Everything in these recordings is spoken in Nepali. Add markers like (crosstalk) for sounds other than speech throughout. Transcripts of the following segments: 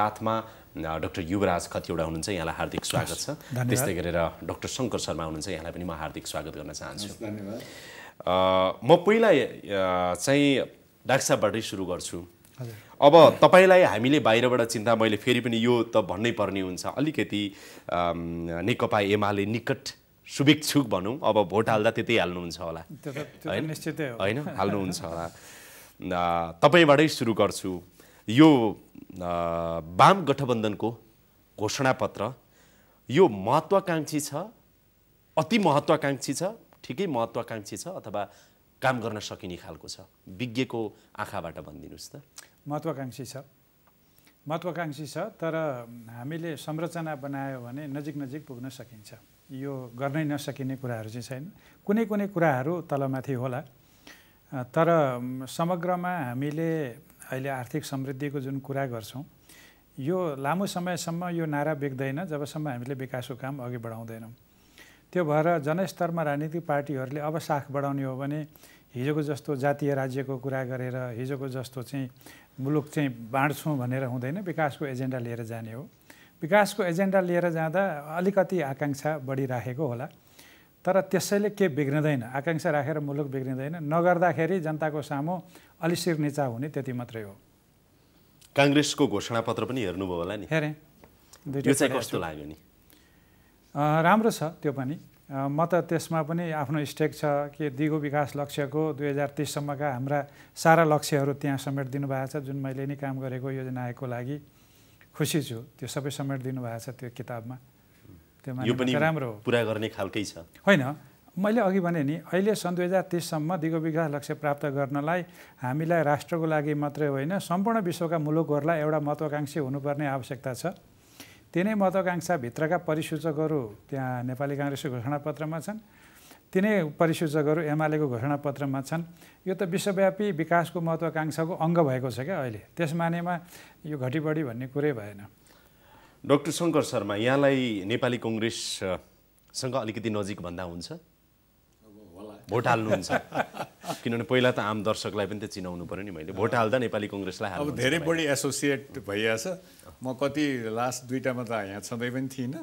साथमा डक्टर युवराज खतिवडा हुनुहुन्छ यहाँलाई हार्दिक स्वागत छ त्यस्तै गरेर डक्टर शङ्कर शर्मा हुनुहुन्छ यहाँलाई पनि म हार्दिक स्वागत गर्न चाहन्छु म पहिला चाहिँ डाक्टर साहबबाटै सुरु गर्छु अब तपाईँलाई हामीले बाहिरबाट चिन्ता मैले फेरि पनि यो त भन्नै पर्ने हुन्छ अलिकति नेकपा एमाले निकट शुभेच्छुक भनौँ अब भोट हाल्दा त्यतै हाल्नुहुन्छ होला होइन हाल्नुहुन्छ होला तपाईँबाटै सुरु गर्छु यो वाम गठबन्धनको घोषणापत्र यो महत्त्वाकाङ्क्षी छ अति महत्त्वाकाङ्क्षी छ ठिकै महत्त्वाकाङ्क्षी छ अथवा काम गर्न सकिने खालको छ विज्ञको आँखाबाट भनिदिनुहोस् त महत्त्वाकाङ्क्षी छ महत्त्वाकाङ्क्षी छ तर हामीले संरचना बनायो भने नजिक नजिक पुग्न सकिन्छ यो गर्नै नसकिने कुराहरू चाहिँ छैन कुनै कुनै कुराहरू तलमाथि होला तर समग्रमा हामीले अहिले आर्थिक समृद्धिको जुन कुरा गर्छौँ यो लामो समयसम्म यो नारा बेग्दैन जबसम्म हामीले विकासको काम अघि बढाउँदैनौँ त्यो भएर जनस्तरमा राजनीतिक पार्टीहरूले अब साख बढाउने हो भने हिजोको जस्तो जातीय राज्यको कुरा गरेर हिजोको जस्तो चाहिँ मुलुक चाहिँ बाँड्छौँ भनेर हुँदैन विकासको एजेन्डा लिएर जाने हो विकासको एजेन्डा लिएर जाँदा अलिकति आकाङ्क्षा बढिराखेको होला तर त्यसैले के बिग्रिँदैन आकाङ्क्षा राखेर मुलुक बिग्रिँदैन नगर्दाखेरि जनताको सामु अलि शिर निचा हुने त्यति मात्रै हो काङ्ग्रेसको घोषणा पत्र पनि हेर्नुभयो होला नि हेरेँ कस्तो लाग्यो नि राम्रो छ त्यो पनि म त त्यसमा पनि आफ्नो स्टेक छ कि दिगो विकास लक्ष्यको दुई हजार तिससम्मका हाम्रा सारा लक्ष्यहरू त्यहाँ समेट दिनुभएको छ जुन मैले नै काम गरेको योजना आएको लागि खुसी छु त्यो सबै समेट दिनुभएको छ त्यो किताबमा यो पनि राम्रो पुरा गर्ने खालकै छ होइन मैले अघि भने नि अहिले सन् दुई हजार तिससम्म दिगो विकास लक्ष्य प्राप्त गर्नलाई हामीलाई राष्ट्रको लागि मात्रै होइन सम्पूर्ण विश्वका मुलुकहरूलाई एउटा महत्त्वाकाङ्क्षी हुनुपर्ने आवश्यकता छ तिनै महत्त्वाकाङ्क्षाभित्रका परिसूचकहरू त्यहाँ नेपाली काङ्ग्रेसको घोषणापत्रमा छन् तिनै परिसूचकहरू एमालेको घोषणापत्रमा छन् यो त विश्वव्यापी विकासको महत्त्वाकाङ्क्षाको अङ्ग भएको छ क्या अहिले त्यस मानेमा यो घटीबडी भन्ने कुरै भएन डक्टर शङ्कर शर्मा यहाँलाई नेपाली कङ्ग्रेससँग अलिकति नजिक भन्दा हुन्छ भोट हाल्नुहुन्छ किनभने पहिला त आम दर्शकलाई पनि त चिनाउनु पऱ्यो नि मैले भोट हाल्दा नेपाली कङ्ग्रेसलाई अब धेरै बढी एसोसिएट भइहाल्छ म कति लास्ट दुइटामा त यहाँ छँदै पनि थिइनँ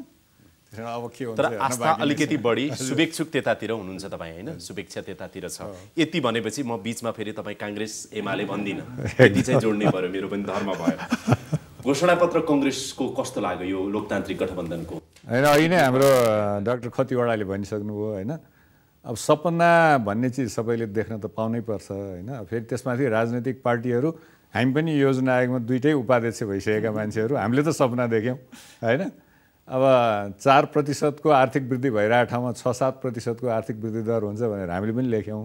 अब के तर आस्था अलिकति बढी शुभेच्छुक त्यतातिर हुनुहुन्छ तपाईँ होइन शुभेच्छा त्यतातिर छ यति भनेपछि म बिचमा फेरि तपाईँ काङ्ग्रेस एमाले भन्दिनँ (laughs) यति चाहिँ जोड्ने भयो मेरो पनि धर्म भयो घोषणापत्र कङ्ग्रेसको कस्तो लाग्यो यो लोकतान्त्रिक गठबन्धनको होइन अहिले नै हाम्रो डाक्टर खतिवडाले भनिसक्नुभयो होइन अब सपना भन्ने चिज सबैले देख्न त पाउनै पर्छ होइन फेरि त्यसमाथि राजनैतिक पार्टीहरू हामी पनि योजना आयोगमा दुइटै उपाध्यक्ष भइसकेका मान्छेहरू हामीले त सपना देख्यौँ होइन अब चार प्रतिशतको आर्थिक वृद्धि भइरहेको ठाउँमा छ सात प्रतिशतको आर्थिक वृद्धि दर हुन्छ भनेर हामीले पनि लेख्यौँ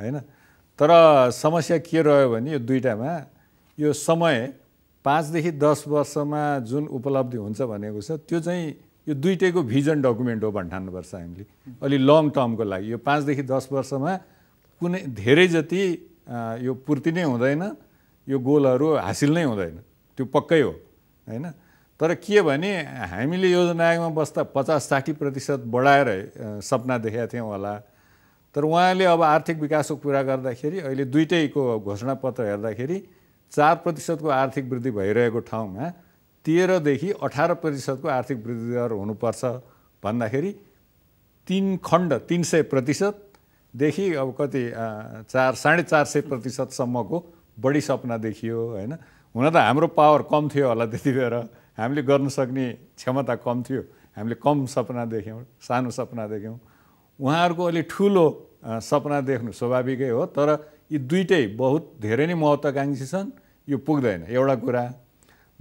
होइन तर समस्या के रह्यो भने यो दुइटामा यो समय पाँचदेखि दस वर्षमा जुन उपलब्धि हुन्छ भनेको छ त्यो चाहिँ यो दुइटैको भिजन डकुमेन्ट हो भन्ठान्नुपर्छ हामीले अलि लङ टर्मको लागि यो पाँचदेखि दस वर्षमा कुनै धेरै जति यो पूर्ति नै हुँदैन यो गोलहरू हासिल नै हुँदैन त्यो पक्कै हो होइन तर के भने हामीले योजना आयोगमा बस्दा पचास साठी प्रतिशत बढाएर सपना देखेका थियौँ होला तर उहाँले अब आर्थिक विकासको कुरा गर्दाखेरि अहिले दुइटैको घोषणापत्र हेर्दाखेरि चार प्रतिशतको आर्थिक वृद्धि भइरहेको ठाउँमा तेह्रदेखि अठार प्रतिशतको आर्थिक वृद्धि दर हुनुपर्छ भन्दाखेरि तिन खण्ड तिन सय प्रतिशतदेखि अब कति चार साढे चार सय प्रतिशतसम्मको बढी सपना देखियो होइन हुन त हाम्रो पावर कम थियो होला त्यति बेला हामीले गर्न सक्ने क्षमता कम थियो हामीले कम सपना देख्यौँ सानो सपना देख्यौँ उहाँहरूको अलि ठुलो सपना देख्नु स्वाभाविकै हो तर यी दुइटै बहुत धेरै नै महत्त्वाकाङ्क्षी छन् यो पुग्दैन एउटा कुरा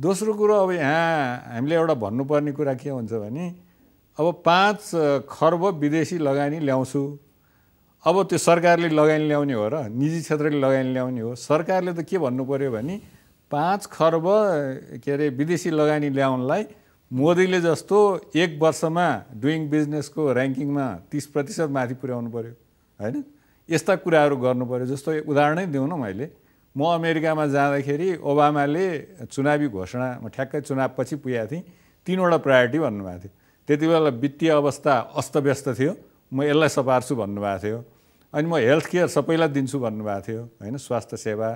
दोस्रो कुरो अब यहाँ हामीले एउटा भन्नुपर्ने कुरा के हुन्छ भने अब पाँच खर्ब विदेशी लगानी ल्याउँछु अब त्यो सरकारले लगानी ल्याउने हो र निजी क्षेत्रले लगानी ल्याउने हो सरकारले त के भन्नु पऱ्यो भने पाँच खर्ब के अरे विदेशी लगानी ल्याउनलाई मोदीले जस्तो एक वर्षमा डुइङ बिजनेसको ऱ्याङ्किङमा तिस प्रतिशत माथि पुर्याउनु पऱ्यो होइन यस्ता कुराहरू गर्नु पऱ्यो जस्तो उदाहरणै दिउँ न मैले म अमेरिकामा जाँदाखेरि ओबामाले चुनावी घोषणा म ठ्याक्कै चुनावपछि पुगेको थिएँ तिनवटा प्रायोरिटी भन्नुभएको थियो त्यति बेला वित्तीय अवस्था अस्तव्यस्त थियो म यसलाई सपार्छु भन्नुभएको थियो अनि म हेल्थ केयर सबैलाई दिन्छु भन्नुभएको थियो होइन स्वास्थ्य सेवा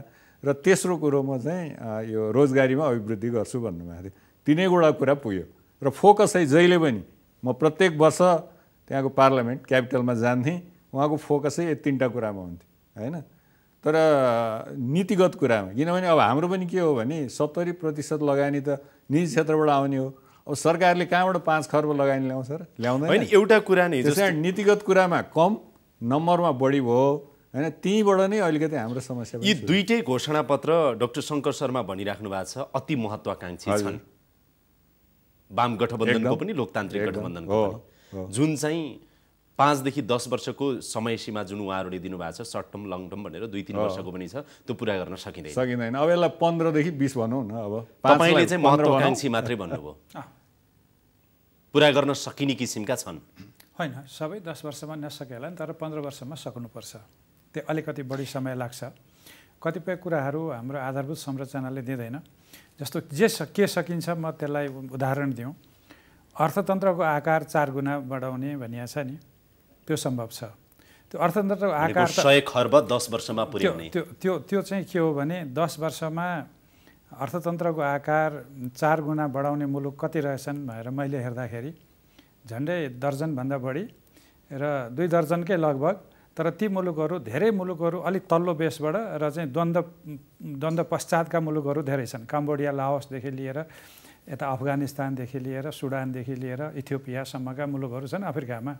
र तेस्रो कुरो म चाहिँ यो रोजगारीमा अभिवृद्धि गर्छु भन्नुभएको थियो तिनैवटा कुरा पुग्यो र फोकस है जहिले पनि म प्रत्येक वर्ष त्यहाँको पार्लियामेन्ट क्यापिटलमा जान्थेँ उहाँको फोकसै यति तिनवटा कुरामा हुन्थ्यो होइन तर नीतिगत कुरामा किनभने अब हाम्रो पनि के हो भने सत्तरी प्रतिशत लगानी त निजी क्षेत्रबाट आउने हो अब सरकारले कहाँबाट पाँच खर्ब लगानी ल्याउँछ र ल्याउँदैन एउटा कुरा नै त्यस कारण नीतिगत कुरामा कम नम्बरमा बढी भयो होइन त्यहीँबाट नै अलिकति हाम्रो समस्या यी दुइटै घोषणापत्र डाक्टर शङ्कर शर्मा भनिराख्नु भएको छ अति महत्त्वाकाङ्क्षी छन् वाम गठबन्धनको पनि लोकतान्त्रिक गठबन्धनको जुन चाहिँ पाँचदेखि दस वर्षको समयसीमा जुन उहाँहरूले दिनुभएको छ सर्ट टर्म लङ टर्म भनेर दुई तिन वर्षको पनि छ त्यो पुरा गर्न सकिँदैन सकिँदैन अब यसलाई पन्ध्रदेखि बिस भनौँ न अब तपाईँले चाहिँ महत्त्वकाङ्क्षी मात्रै भन्नुभयो पुरा गर्न सकिने किसिमका छन् होइन सबै दस वर्षमा नसके होला नि तर पन्ध्र वर्षमा सक्नुपर्छ त्यो अलिकति बढी समय लाग्छ कतिपय कुराहरू हाम्रो आधारभूत संरचनाले दिँदैन जस्तो जे के सकिन्छ म त्यसलाई उदाहरण दिउँ अर्थतन्त्रको आकार चार गुणा बढाउने भनिएको छ नि त्यो सम्भव छ त्यो अर्थतन्त्रको आकार सय खर्ब दस वर्षमा पुर्याउने त्यो त्यो त्यो चाहिँ के हो भने दस वर्षमा अर्थतन्त्रको आकार चार गुणा बढाउने मुलुक कति रहेछन् भनेर मैले हेर्दाखेरि झन्डै दर्जनभन्दा बढी र दुई दर्जनकै लगभग तर ती मुलुकहरू धेरै मुलुकहरू अलिक तल्लो बेसबाट र चाहिँ द्वन्द्व द्वन्द्व पश्चातका मुलुकहरू धेरै छन् कम्बोडिया लाओसदेखि लिएर यता अफगानिस्तानदेखि लिएर सुडानदेखि लिएर इथियोपियासम्मका मुलुकहरू छन् अफ्रिकामा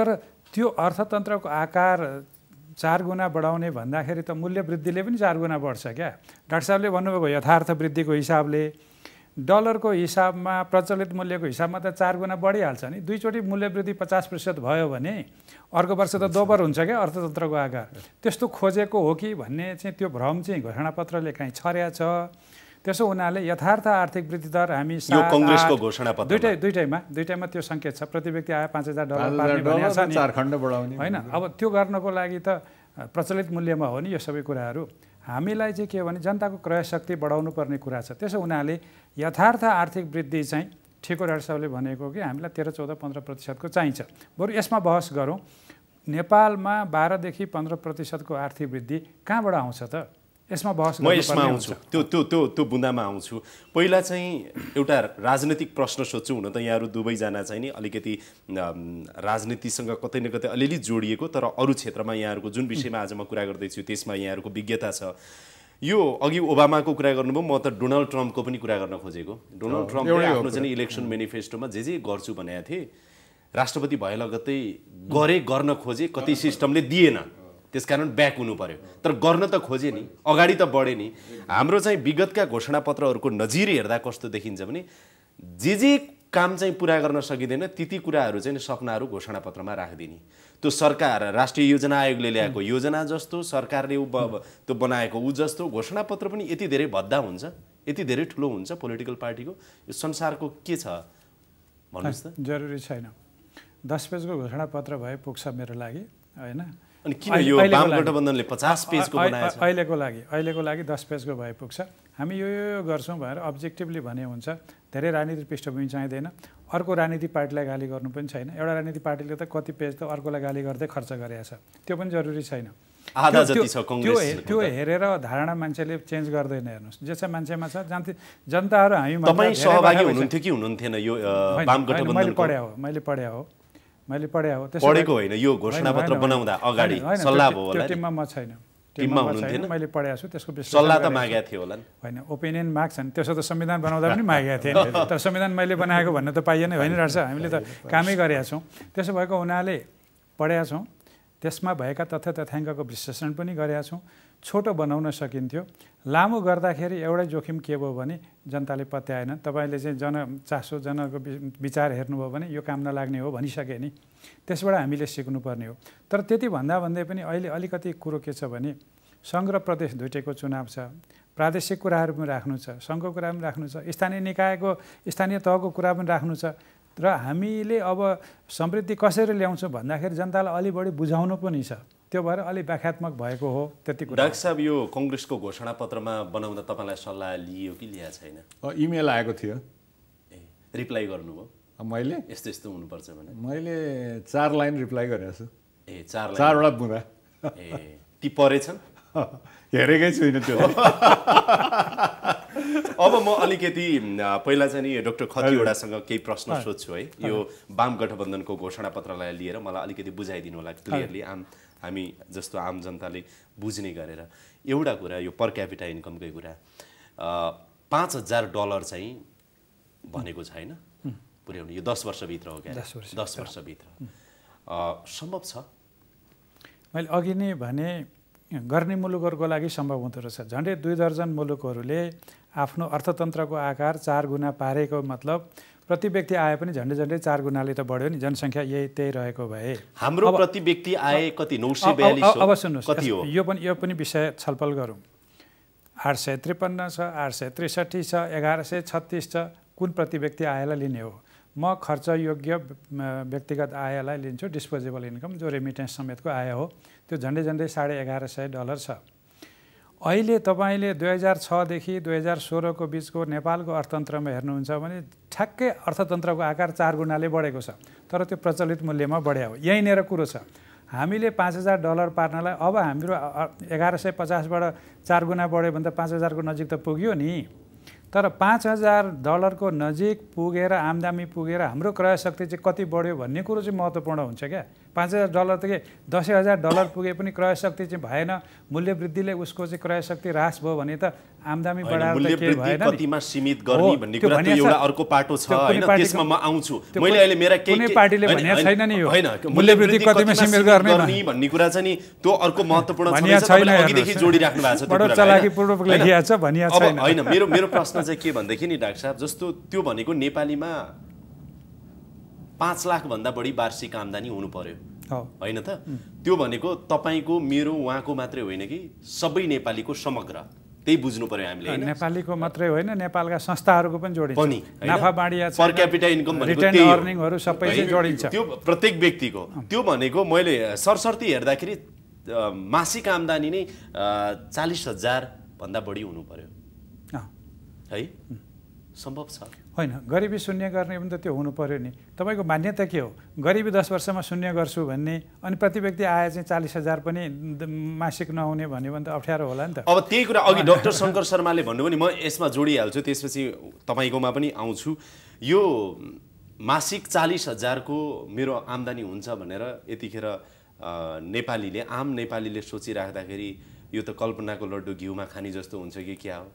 तर त्यो अर्थतन्त्रको आकार चार गुणा बढाउने भन्दाखेरि त मूल्य वृद्धिले पनि चार गुणा बढ्छ क्या डाक्टर साहबले भन्नुभएको यथार्थ वृद्धिको हिसाबले डलरको हिसाबमा प्रचलित मूल्यको हिसाबमा त चार गुणा बढिहाल्छ नि दुईचोटि मूल्य वृद्धि पचास प्रतिशत भयो भने अर्को वर्ष त दोबर हुन्छ क्या अर्थतन्त्रको आकार त्यस्तो खोजेको हो कि भन्ने चाहिँ त्यो भ्रम चाहिँ घोषणापत्रले काहीँ छर्या छ त्यसो हुनाले यथार्थ आर्थिक वृद्धि दर हामी दुइटै दुइटैमा दुइटैमा त्यो सङ्केत छ प्रति व्यक्ति आयो पाँच हजार डलर होइन अब त्यो गर्नको लागि त प्रचलित मूल्यमा हो नि यो सबै कुराहरू हामीलाई चाहिँ के हो भने जनताको क्रय शक्ति बढाउनु पर्ने कुरा छ त्यसो हुनाले यथार्थ आर्थिक वृद्धि चाहिँ ठिको राज साहबले भनेको कि हामीलाई तेह्र चौध पन्ध्र प्रतिशतको चाहिन्छ बरु यसमा बहस गरौँ नेपालमा बाह्रदेखि पन्ध्र प्रतिशतको आर्थिक वृद्धि कहाँबाट आउँछ त यसमा बहस म यसमा आउँछु त्यो त्यो त्यो त्यो बुन्दामा आउँछु पहिला चाहिँ एउटा राजनैतिक प्रश्न सोध्छु हुन त यहाँहरू दुवैजना चाहिँ नि अलिकति राजनीतिसँग कतै न कतै अलिअलि जोडिएको तर अरू क्षेत्रमा यहाँहरूको जुन विषयमा आज म कुरा गर्दैछु त्यसमा यहाँहरूको विज्ञता छ यो अघि ओबामाको कुरा गर्नुभयो म त डोनाल्ड ट्रम्पको पनि कुरा गर्न खोजेको डोनाल्ड ट्रम्पले आफ्नो चाहिँ इलेक्सन मेनिफेस्टोमा जे जे गर्छु भनेको थिएँ राष्ट्रपति भए लगत्तै गरे गर्न खोजे कति सिस्टमले दिएन त्यस कारण ब्याक हुनु पऱ्यो तर गर्न त खोजे नि अगाडि त बढे नि हाम्रो चाहिँ विगतका घोषणापत्रहरूको नजिर हेर्दा कस्तो देखिन्छ भने जे जे काम चाहिँ पुरा गर्न सकिँदैन त्यति कुराहरू चाहिँ सपनाहरू घोषणापत्रमा राखिदिने त्यो सरकार राष्ट्रिय योजना आयोगले ल्याएको योजना जस्तो सरकारले ऊ त्यो बनाएको ऊ जस्तो घोषणापत्र पनि यति धेरै भद्दा हुन्छ यति धेरै ठुलो हुन्छ पोलिटिकल पार्टीको यो संसारको के छ भन्नुहोस् त जरुरी छैन दस पेजको घोषणापत्र भए पुग्छ मेरो लागि होइन अनि किन यो वाम गठबन्धनले पचास पेजको अहिलेको लागि अहिलेको लागि दस पेजको भए पुग्छ हामी यो यो गर्छौँ भनेर अब्जेक्टिभली भने हुन्छ धेरै राजनीतिक पृष्ठभूमि चाहिँदैन अर्को राजनीति पार्टीलाई गाली गर्नु पनि छैन एउटा राजनीति पार्टीले त कति पेज त अर्कोलाई गाली गर्दै खर्च छ त्यो पनि जरुरी छैन त्यो त्यो हेरेर धारणा मान्छेले चेन्ज गर्दैन हेर्नुहोस् जे छ मान्छेमा छ जान्थे जनताहरू हामी मैले पढ्या हो मैले पढ्या हो मैले पढाए हो त्यसो पढेको होइन यो घोषणापत्र बनाउँदा अगाडि सल्लाह भयो होला टिममा म छैन टिममा थिएन मैले पढाएको छु त्यसको विश्लेषण सल्लाह त मागेको थियो होला होइन ओपिनियन माग्छन् त्यसो त संविधान बनाउँदा पनि मागेका थिएँ (laughs) तर संविधान मैले बनाएको भन्न त पाइएन होइन रहेछ हामीले त कामै गरेका छौँ त्यसो भएको हुनाले पढाएका छौँ त्यसमा भएका तथ्य तथ्याङ्कको विश्लेषण पनि गरेका छौँ छोटो बनाउन सकिन्थ्यो लामो गर्दाखेरि एउटै जोखिम के भयो भने जनताले पत्याएन तपाईँले चाहिँ जन चासो जनको विचार हेर्नुभयो भने यो काम नलाग्ने हो भनिसके नि त्यसबाट हामीले सिक्नुपर्ने हो तर त्यति भन्दा भन्दै पनि अहिले अलिकति कुरो के छ भने सङ्घ र प्रदेश दुइटैको चुनाव छ प्रादेशिक कुराहरू पनि राख्नु छ सङ्घको कुरा पनि राख्नु छ स्थानीय निकायको स्थानीय तहको कुरा पनि राख्नु छ र हामीले अब समृद्धि कसरी ल्याउँछौँ भन्दाखेरि जनतालाई अलि बढी बुझाउनु पनि छ त्यो भएर अलिक व्याख्यात्मक भएको हो त्यति कुरा डाक्टर साहब यो कङ्ग्रेसको घोषणापत्रमा बनाउन तपाईँलाई सल्लाह लियो कि लिएको छैन इमेल आएको थियो ए रिप्लाई गर्नुभयो मैले यस्तो यस्तो हुनुपर्छ भने मैले चार लाइन रिप्लाई गरेको छु ए चार चारवटा बुँदा ए ती परेछन् (laughs) हेरेकै छुइनँ त्यो (laughs) अब म अलिकति पहिला चाहिँ नि डक्टर खतिवडासँग केही प्रश्न सोध्छु है यो वाम गठबन्धनको घोषणापत्रलाई लिएर मलाई अलिकति बुझाइदिनु होला क्लियरली आम हामी जस्तो आम जनताले बुझ्ने गरेर एउटा कुरा यो पर क्यापिटा इन्कमकै कुरा पाँच हजार डलर चाहिँ भनेको छ होइन पुर्याउने यो दस वर्षभित्र हो क्या दस वर्षभित्र सम्भव छ मैले अघि नै भने गर्ने मुलुकहरूको लागि सम्भव हुँदो रहेछ झन्डै दुई दर्जन मुलुकहरूले आफ्नो अर्थतन्त्रको आकार चार गुणा पारेको मतलब प्रति व्यक्ति आए पनि झन्डै झन्डै चार गुणाले त बढ्यो नि जनसङ्ख्या यही त्यही रहेको भए हाम्रो प्रति व्यक्ति आए कति नौ सय अब सुन्नुहोस् यो पनि यो पनि विषय छलफल गरौँ आठ सय त्रिपन्न छ आठ सय त्रिसठी छ एघार सय छत्तिस छ कुन प्रति व्यक्ति आयलाई लिने हो म खर्च योग्य व्यक्तिगत आयलाई लिन्छु डिस्पोजेबल इन्कम जो रेमिटेन्स समेतको आय हो त्यो झन्डै झन्डै साढे एघार सय डलर छ अहिले तपाईँले दुई हजार छदेखि दुई हजार सोह्रको बिचको नेपालको अर्थतन्त्रमा हेर्नुहुन्छ भने ठ्याक्कै अर्थतन्त्रको आकार चार गुणाले बढेको छ तर त्यो प्रचलित मूल्यमा बढ्या हो यहीँनिर कुरो छ हामीले पाँच हजार डलर पार्नलाई अब हाम्रो एघार सय पचासबाट चार गुणा बढ्यो भने त पाँच हजारको नजिक त पुग्यो नि तर पाँच हजार डलरको नजिक पुगेर आमदामी पुगेर हाम्रो क्रय शक्ति चाहिँ कति बढ्यो भन्ने कुरो चाहिँ महत्त्वपूर्ण हुन्छ क्या पाँच हजार डलर त के दसैँ हजार डलर पुगे पनि क्रय शक्ति चाहिँ भएन मूल्य वृद्धिले उसको चाहिँ क्रय शक्ति ह्रास भयो भने त आमदामी बढाएर पाटो मूल्य कतिमा सीमित गर्ने भन्ने कुरा चाहिँ नि त्यो अर्को महत्त्वपूर्ण मेरो मेरो प्रश्न चाहिँ के नि डाक्टर साहब जस्तो त्यो भनेको नेपालीमा पाँच लाखभन्दा बढी वार्षिक आम्दानी हुनु पर्यो होइन त त्यो भनेको तपाईँको मेरो उहाँको मात्रै होइन कि सबै नेपालीको समग्र त्यही बुझ्नु पर्यो हामीले नेपालीको मात्रै होइन नेपालका संस्थाहरूको पनि जोडिन्छ अर्निङहरू सबै जोडिन्छ त्यो प्रत्येक व्यक्तिको त्यो भनेको मैले सरसर्ती हेर्दाखेरि मासिक आम्दानी नै चालिस हजार भन्दा बढी हुनु पर्यो है सम्भव छ होइन गरिबी शून्य गर्ने पनि त त्यो हुनु पऱ्यो नि तपाईँको मान्यता के हो गरिबी दस वर्षमा शून्य गर्छु भन्ने अनि प्रति व्यक्ति आए चाहिँ चालिस हजार पनि मासिक नहुने भन्यो भने त अप्ठ्यारो होला नि त अब त्यही कुरा अघि डक्टर शङ्कर शर्माले भन्नुभयो भने म यसमा जोडिहाल्छु त्यसपछि तपाईँकोमा पनि आउँछु यो मासिक चालिस हजारको मेरो आम्दानी हुन्छ भनेर यतिखेर नेपालीले आम नेपालीले सोचिराख्दाखेरि यो त कल्पनाको लड्डु घिउमा खाने जस्तो हुन्छ कि क्या हो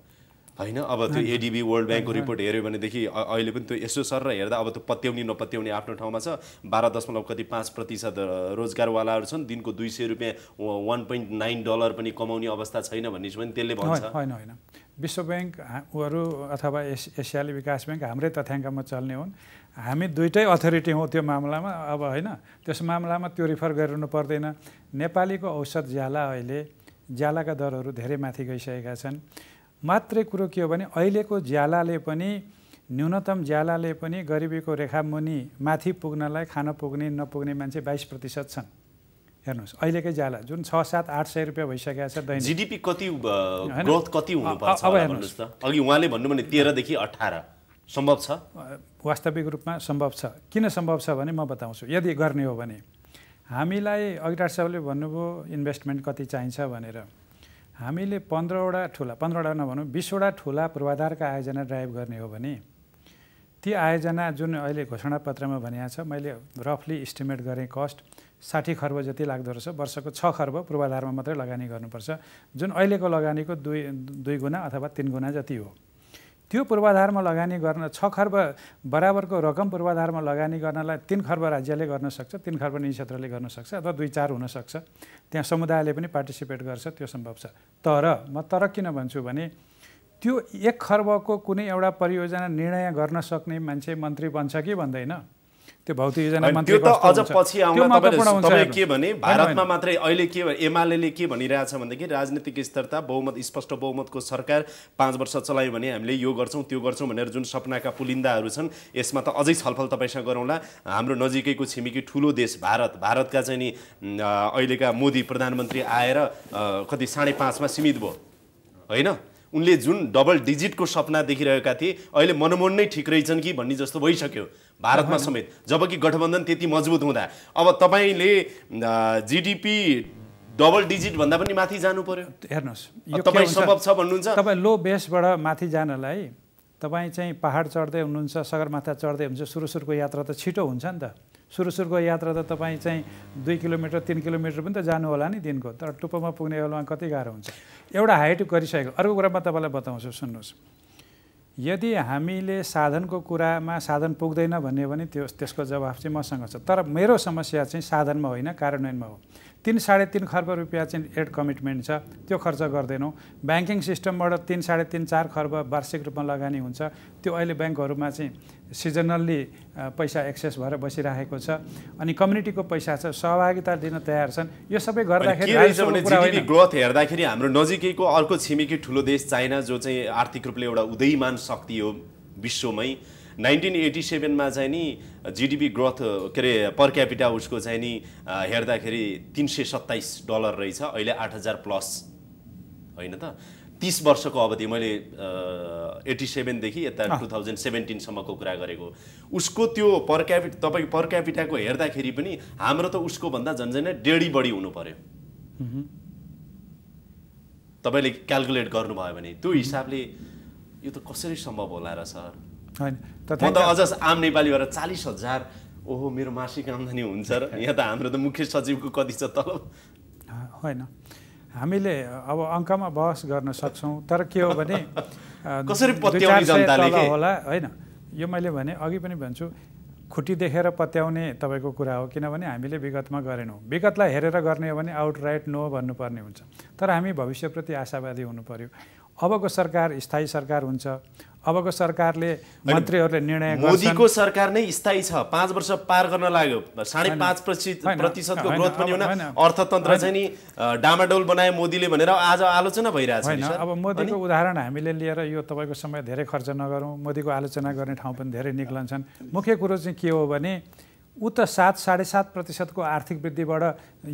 होइन अब त्यो एडिबी वर्ल्ड ब्याङ्कको रिपोर्ट हेऱ्यो भनेदेखि अहिले पनि त्यो यसो सर र हेर्दा अब त्यो पत्याउने नपत्याउने आफ्नो ठाउँमा छ बाह्र दशमलव कति पाँच प्रतिशत रोजगारवालाहरू छन् दिनको दुई सय रुपियाँ वान पोइन्ट नाइन डलर पनि कमाउने अवस्था छैन भन्ने पनि त्यसले भन्छ होइन होइन विश्व ब्याङ्क उहरू अथवा एस एसियाली विकास ब्याङ्क हाम्रै तथ्याङ्कमा चल्ने हुन् हामी दुइटै अथोरिटी हौँ त्यो मामलामा अब होइन त्यस मामलामा त्यो रिफर गरिनु पर्दैन नेपालीको औसत ज्याला अहिले ज्यालाका दरहरू धेरै माथि गइसकेका छन् मात्रै कुरो के हो भने अहिलेको ज्यालाले पनि न्यूनतम ज्यालाले पनि गरिबीको रेखामुनि माथि पुग्नलाई खान पुग्ने नपुग्ने मान्छे बाइस प्रतिशत छन् हेर्नुहोस् अहिलेकै ज्याला जुन छ सात आठ सय रुपियाँ भइसकेको छ दैनिक जिडिपी कति ग्रोथ कति हुनुपर्छ अब हेर्नुहोस् अघि उहाँले भन्नु भने तेह्रदेखि अठार सम्भव छ वास्तविक रूपमा सम्भव छ किन सम्भव छ भने म बताउँछु यदि गर्ने हो भने हामीलाई अघि डाक्टर साहबले भन्नुभयो इन्भेस्टमेन्ट कति चाहिन्छ भनेर हामीले पन्ध्रवटा ठुला पन्ध्रवटा नभनौँ बिसवटा ठुला पूर्वाधारका आयोजना ड्राइभ गर्ने हो भने ती आयोजना जुन अहिले घोषणापत्रमा भनिएको छ मैले रफली इस्टिमेट गरेँ कस्ट साठी खर्ब जति लाग्दो रहेछ वर्षको छ खर्ब पूर्वाधारमा मात्रै लगानी गर्नुपर्छ जुन अहिलेको लगानीको दुई दुई गुणा अथवा तिन गुणा जति हो त्यो पूर्वाधारमा लगानी गर्न छ खर्ब बराबरको रकम पूर्वाधारमा लगानी गर्नलाई तिन खर्ब राज्यले गर्न सक्छ तिन खर्ब निजी क्षेत्रले गर्न सक्छ अथवा दुई चार हुनसक्छ त्यहाँ समुदायले पनि पार्टिसिपेट गर्छ त्यो सम्भव छ तर म तर किन भन्छु भने त्यो एक खर्बको कुनै एउटा परियोजना निर्णय गर्न सक्ने मान्छे मन्त्री बन्छ कि भन्दैन त्यो भौतिक योजना त्यो त अझ पछि आउँदा के भने भारतमा मात्रै अहिले के एमाले के भनिरहेछ भनेदेखि राजनीतिक स्थिरता बहुमत स्पष्ट बहुमतको सरकार पाँच वर्ष चलायो भने हामीले यो गर्छौँ त्यो गर्छौँ भनेर जुन सपनाका पुलिन्दाहरू छन् यसमा त अझै छलफल तपाईँसँग गरौँला हाम्रो नजिकैको छिमेकी ठुलो देश भारत भारतका चाहिँ नि अहिलेका मोदी प्रधानमन्त्री आएर कति साढे पाँचमा सीमित भयो होइन उनले जुन डबल डिजिटको सपना देखिरहेका थिए अहिले मनमोहन नै ठिक रहेछन् कि भन्ने जस्तो भइसक्यो भारतमा समेत जबकि गठबन्धन त्यति मजबुत हुँदा अब तपाईँले जिडिपी डबल डिजिट भन्दा पनि माथि जानु पर्यो हेर्नुहोस् तपाईँ सम्भव छ भन्नुहुन्छ तपाईँ लो बेसबाट माथि जानलाई तपाईँ चाहिँ पहाड चढ्दै हुनुहुन्छ सगरमाथा चढ्दै हुनुहुन्छ सुरु सुरुको यात्रा त छिटो हुन्छ नि त सुरु सुरुको यात्रा त तपाईँ चाहिँ दुई किलोमिटर तिन किलोमिटर पनि त जानु होला नि दिनको तर टुप्पोमा पुग्ने बेलामा कति गाह्रो हुन्छ एउटा हाइट गरिसकेको अर्को कुरा म तपाईँलाई बताउँछु सुन्नुहोस् यदि हामीले साधनको कुरामा साधन पुग्दैन भन्यो भने त्यो त्यसको जवाफ चाहिँ मसँग छ तर मेरो समस्या चाहिँ साधनमा होइन कार्यान्वयनमा हो तिन साढे तिन खर्ब रुपियाँ चाहिँ एड कमिटमेन्ट छ त्यो खर्च गर्दैनौँ ब्याङ्किङ सिस्टमबाट तिन साढे तिन चार खर्ब वार्षिक रूपमा लगानी हुन्छ त्यो अहिले ब्याङ्कहरूमा चाहिँ सिजनल्ली पैसा एक्सेस भएर बसिरहेको छ अनि कम्युनिटीको पैसा छ सहभागिता दिन तयार छन् यो सबै गर्दाखेरि ग्रोथ हेर्दाखेरि हाम्रो नजिकैको अर्को छिमेकी ठुलो देश चाइना जो चाहिँ आर्थिक रूपले एउटा उदयमान शक्ति हो विश्वमै नाइन्टिन एटी सेभेनमा चाहिँ नि जिडिपी ग्रोथ के अरे पर क्यापिटा उसको चाहिँ नि हेर्दाखेरि तिन सय सत्ताइस डलर रहेछ अहिले आठ हजार प्लस होइन त तिस वर्षको अवधि मैले एटी सेभेनदेखि यता टु थाउजन्ड सेभेन्टिनसम्मको कुरा गरेको उसको त्यो पर क्यापिट तपाईँ पर क्यापिटाको हेर्दाखेरि पनि हाम्रो त उसको भन्दा झन् डेढी बढी हुनु पर्यो तपाईँले क्यालकुलेट गर्नुभयो भने त्यो हिसाबले यो त कसरी सम्भव होला र सर होइन त अझ आम नेपालीबाट चालिस हजार ओहो मेरो मासिक आम्दानी हुन्छ र यहाँ त हाम्रो त मुख्य सचिवको कति छ तलब होइन हामीले अब अङ्कमा बहस गर्न सक्छौँ तर के हो भने कसरी होला होइन यो मैले भने अघि पनि भन्छु खुट्टी देखेर पत्याउने तपाईँको कुरा हो किनभने हामीले विगतमा गरेनौँ विगतलाई हेरेर गर्ने हो भने आउट राइट नो भन्नुपर्ने हुन्छ तर हामी भविष्यप्रति आशावादी हुनु पऱ्यो अबको सरकार स्थायी सरकार हुन्छ अबको सरकारले मन्त्रीहरूले निर्णय मोदीको सरकार नै स्थायी छ पाँच वर्ष पार गर्न लाग्यो साढे पाँच प्रतिशतको ग्रोथ पनि हुन अर्थतन्त्र चाहिँ नि डामाडोल बनायो मोदीले भनेर आज आलोचना भइरहेको छ अब मोदीको उदाहरण हामीले लिएर यो तपाईँको समय धेरै खर्च नगरौँ मोदीको आलोचना गर्ने ठाउँ पनि धेरै निक्लन्छन् मुख्य कुरो चाहिँ के हो भने ऊ त सात साढे सात प्रतिशतको आर्थिक वृद्धिबाट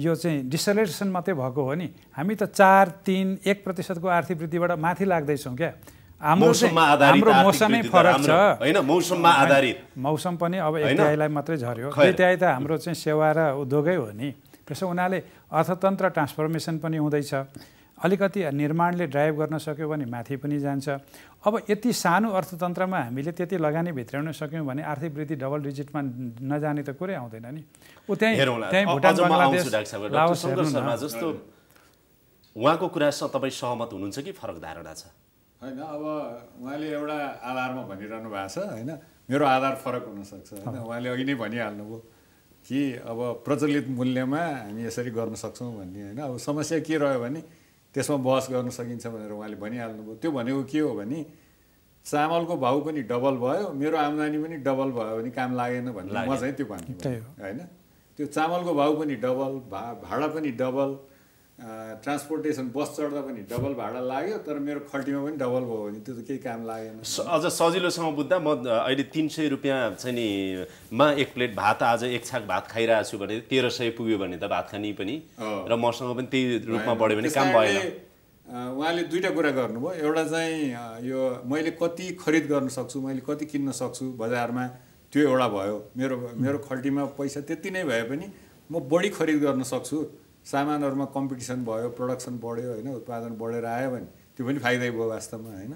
यो चाहिँ डिसलेसन मात्रै भएको हो नि हामी त चार तिन एक प्रतिशतको आर्थिक वृद्धिबाट माथि लाग्दैछौँ क्या मौसममा मौसमै फरक छ होइन मौसममा आधारित मौसम पनि अब एटिआईलाई मात्रै झऱ्यो एटिआई त हाम्रो चाहिँ सेवा र उद्योगै हो नि त्यसो हुनाले अर्थतन्त्र ट्रान्सफर्मेसन पनि हुँदैछ अलिकति निर्माणले ड्राइभ गर्न सक्यो भने माथि पनि जान्छ अब यति सानो अर्थतन्त्रमा हामीले त्यति लगानी भित्राउन सक्यौँ भने आर्थिक वृद्धि डबल डिजिटमा नजाने त कुरै आउँदैन नि ऊ त्यहीँ त्यहीँ भुटान बङ्गलादेश जस्तो उहाँको तपाईँ सहमत हुनुहुन्छ कि फरक धारणा छ होइन अब उहाँले एउटा आधारमा भनिरहनु भएको छ होइन मेरो आधार फरक हुनसक्छ होइन उहाँले अघि नै भनिहाल्नुभयो कि अब प्रचलित मूल्यमा हामी यसरी गर्न सक्छौँ भन्ने होइन अब समस्या के रह्यो भने त्यसमा बहस गर्न सकिन्छ भनेर उहाँले भनिहाल्नुभयो त्यो भनेको के हो भने चामलको भाउ पनि डबल भयो मेरो आम्दानी पनि डबल भयो भने काम लागेन भन्ने म चाहिँ त्यो भन्नु होइन त्यो चामलको भाउ पनि डबल भा भाडा पनि डबल ट्रान्सपोर्टेसन बस चढ्दा पनि डबल भाडा लाग्यो तर मेरो खल्टीमा पनि डबल भयो भने त्यो त केही काम लागेन अझ सजिलोसँग बुझ्दा म अहिले तिन सय रुपियाँ चाहिँ नि मा एक प्लेट भात आज एक छाक भात खाइरहेको छु भने तेह्र सय पुग्यो भने त भात खाने पनि र मसँग पनि त्यही रूपमा बढ्यो भने काम भएन उहाँले दुईवटा कुरा गर्नुभयो एउटा चाहिँ यो मैले कति खरिद गर्न सक्छु मैले कति किन्न सक्छु बजारमा त्यो एउटा भयो मेरो मेरो खल्टीमा पैसा त्यति नै भए पनि म बढी खरिद गर्न सक्छु सामानहरूमा कम्पिटिसन भयो प्रडक्सन बढ्यो होइन उत्पादन बढेर आयो भने त्यो पनि फाइदै भयो वास्तवमा होइन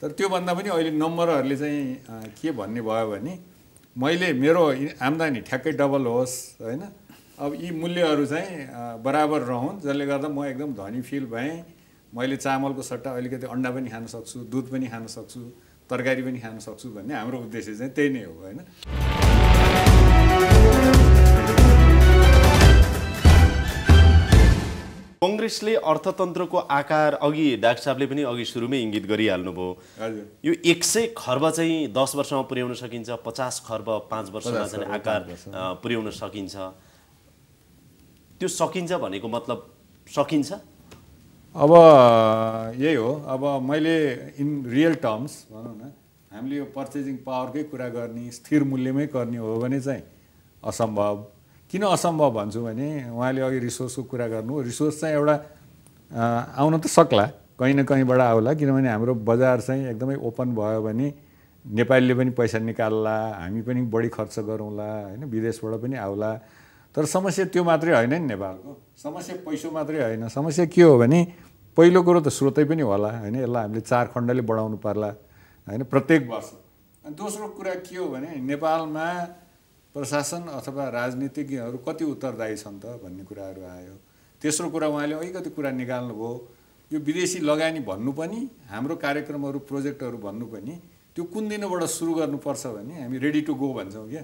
तर त्योभन्दा पनि अहिले नम्बरहरूले चाहिँ के भन्ने भयो भने मैले मेरो आम्दानी ठ्याक्कै डबल होस् होइन अब यी मूल्यहरू चाहिँ बराबर रहन् जसले गर्दा म एकदम धनी फिल भएँ मैले चामलको सट्टा अलिकति अन्डा पनि खान सक्छु दुध पनि खान सक्छु तरकारी पनि खान सक्छु भन्ने हाम्रो उद्देश्य चाहिँ त्यही नै हो होइन कङ्ग्रेसले अर्थतन्त्रको आकार अघि डाक्टर साहबले पनि अघि सुरुमै इङ्गित गरिहाल्नुभयो यो एक सय खर्ब चाहिँ दस वर्षमा पुर्याउन सकिन्छ पचास खर्ब पाँच वर्षमा चाहिँ आकार पुर्याउन सकिन्छ त्यो सकिन्छ भनेको मतलब सकिन्छ अब यही हो अब मैले इन रियल टर्म्स भनौँ न हामीले यो पर्चेजिङ पावरकै कुरा गर्ने स्थिर मूल्यमै गर्ने हो भने चाहिँ असम्भव किन असम्भव भन्छु भने उहाँले अघि रिसोर्सको कुरा गर्नु रिसोर्स चाहिँ एउटा आउन त सक्ला कहीँ न कहीँबाट आउला किनभने हाम्रो बजार चाहिँ एकदमै ओपन भयो भने नेपालीले पनि पैसा निकाल्ला हामी पनि बढी खर्च गरौँला होइन विदेशबाट पनि आउला तर समस्या त्यो मात्रै होइन नि नेपालको समस्या पैसो मात्रै होइन समस्या के हो भने पहिलो कुरो त स्रोतै पनि होला होइन यसलाई हामीले चार खण्डले बढाउनु पर्ला होइन प्रत्येक वर्ष अनि दोस्रो कुरा के हो भने नेपालमा प्रशासन अथवा राजनीतिज्ञहरू कति उत्तरदायी छन् त भन्ने कुराहरू आयो तेस्रो कुरा उहाँले अलिकति कुरा निकाल्नुभयो यो विदेशी लगानी भन्नु पनि हाम्रो कार्यक्रमहरू प्रोजेक्टहरू भन्नु पनि त्यो कुन दिनबाट सुरु गर्नुपर्छ भने हामी रेडी टु गो भन्छौँ क्या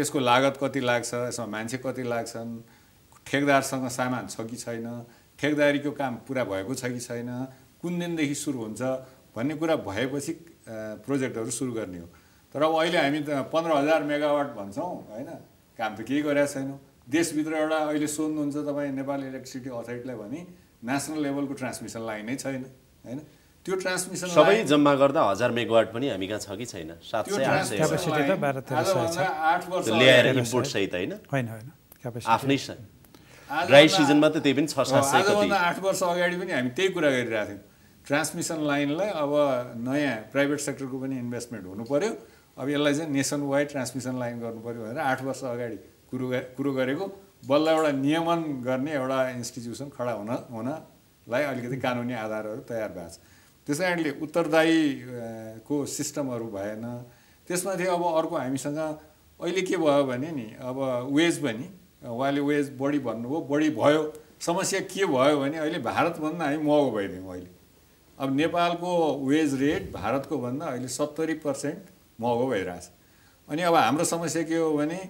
यसको लागत कति लाग्छ यसमा मान्छे कति लाग्छन् ठेकदारसँग सामान छ कि छैन ठेकदारीको काम पुरा भएको छ कि छैन कुन दिनदेखि सुरु हुन्छ भन्ने कुरा भएपछि प्रोजेक्टहरू सुरु गर्ने हो तर अब अहिले हामी त पन्ध्र हजार मेगावाट भन्छौँ होइन काम त केही गरेका छैनौँ देशभित्र एउटा अहिले सोध्नुहुन्छ तपाईँ नेपाल इलेक्ट्रिसिटी अथोरिटीलाई भने नेसनल लेभलको ट्रान्समिसन लाइन नै छैन होइन त्यो ट्रान्समिसन सबै जम्मा गर्दा हजार मेगावाट पनि हामी कहाँ छ कि छैन सात सय आठ वर्ष ल्याएर इम्पोर्ट सहित होइन आफ्नै ड्राई सिजनमा त त्यही पनि छ सात सय आठ वर्ष अगाडि पनि हामी त्यही कुरा गरिरहेको थियौँ ट्रान्समिसन लाइनलाई अब नयाँ प्राइभेट सेक्टरको पनि इन्भेस्टमेन्ट हुनु पर्यो अब यसलाई चाहिँ नेसन वाइड ट्रान्समिसन लाइन गर्नु पऱ्यो भनेर आठ वर्ष अगाडि कुरो कुरो गरेको बल्ल एउटा नियमन गर्ने एउटा इन्स्टिट्युसन खडा हुन हुनलाई अलिकति कानुनी आधारहरू तयार भएको छ त्यस कारणले उत्तरदायीको सिस्टमहरू भएन त्यसमाथि अब अर्को हामीसँग अहिले के भयो भने नि अब वेज पनि उहाँले वेज बढी भन्नुभयो बढी भयो समस्या के भयो भने अहिले भारतभन्दा हामी महँगो भइदियौँ अहिले अब नेपालको वेज रेट भारतको भन्दा अहिले सत्तरी पर्सेन्ट महँगो भइरहेछ अनि अब हाम्रो समस्या के हो भने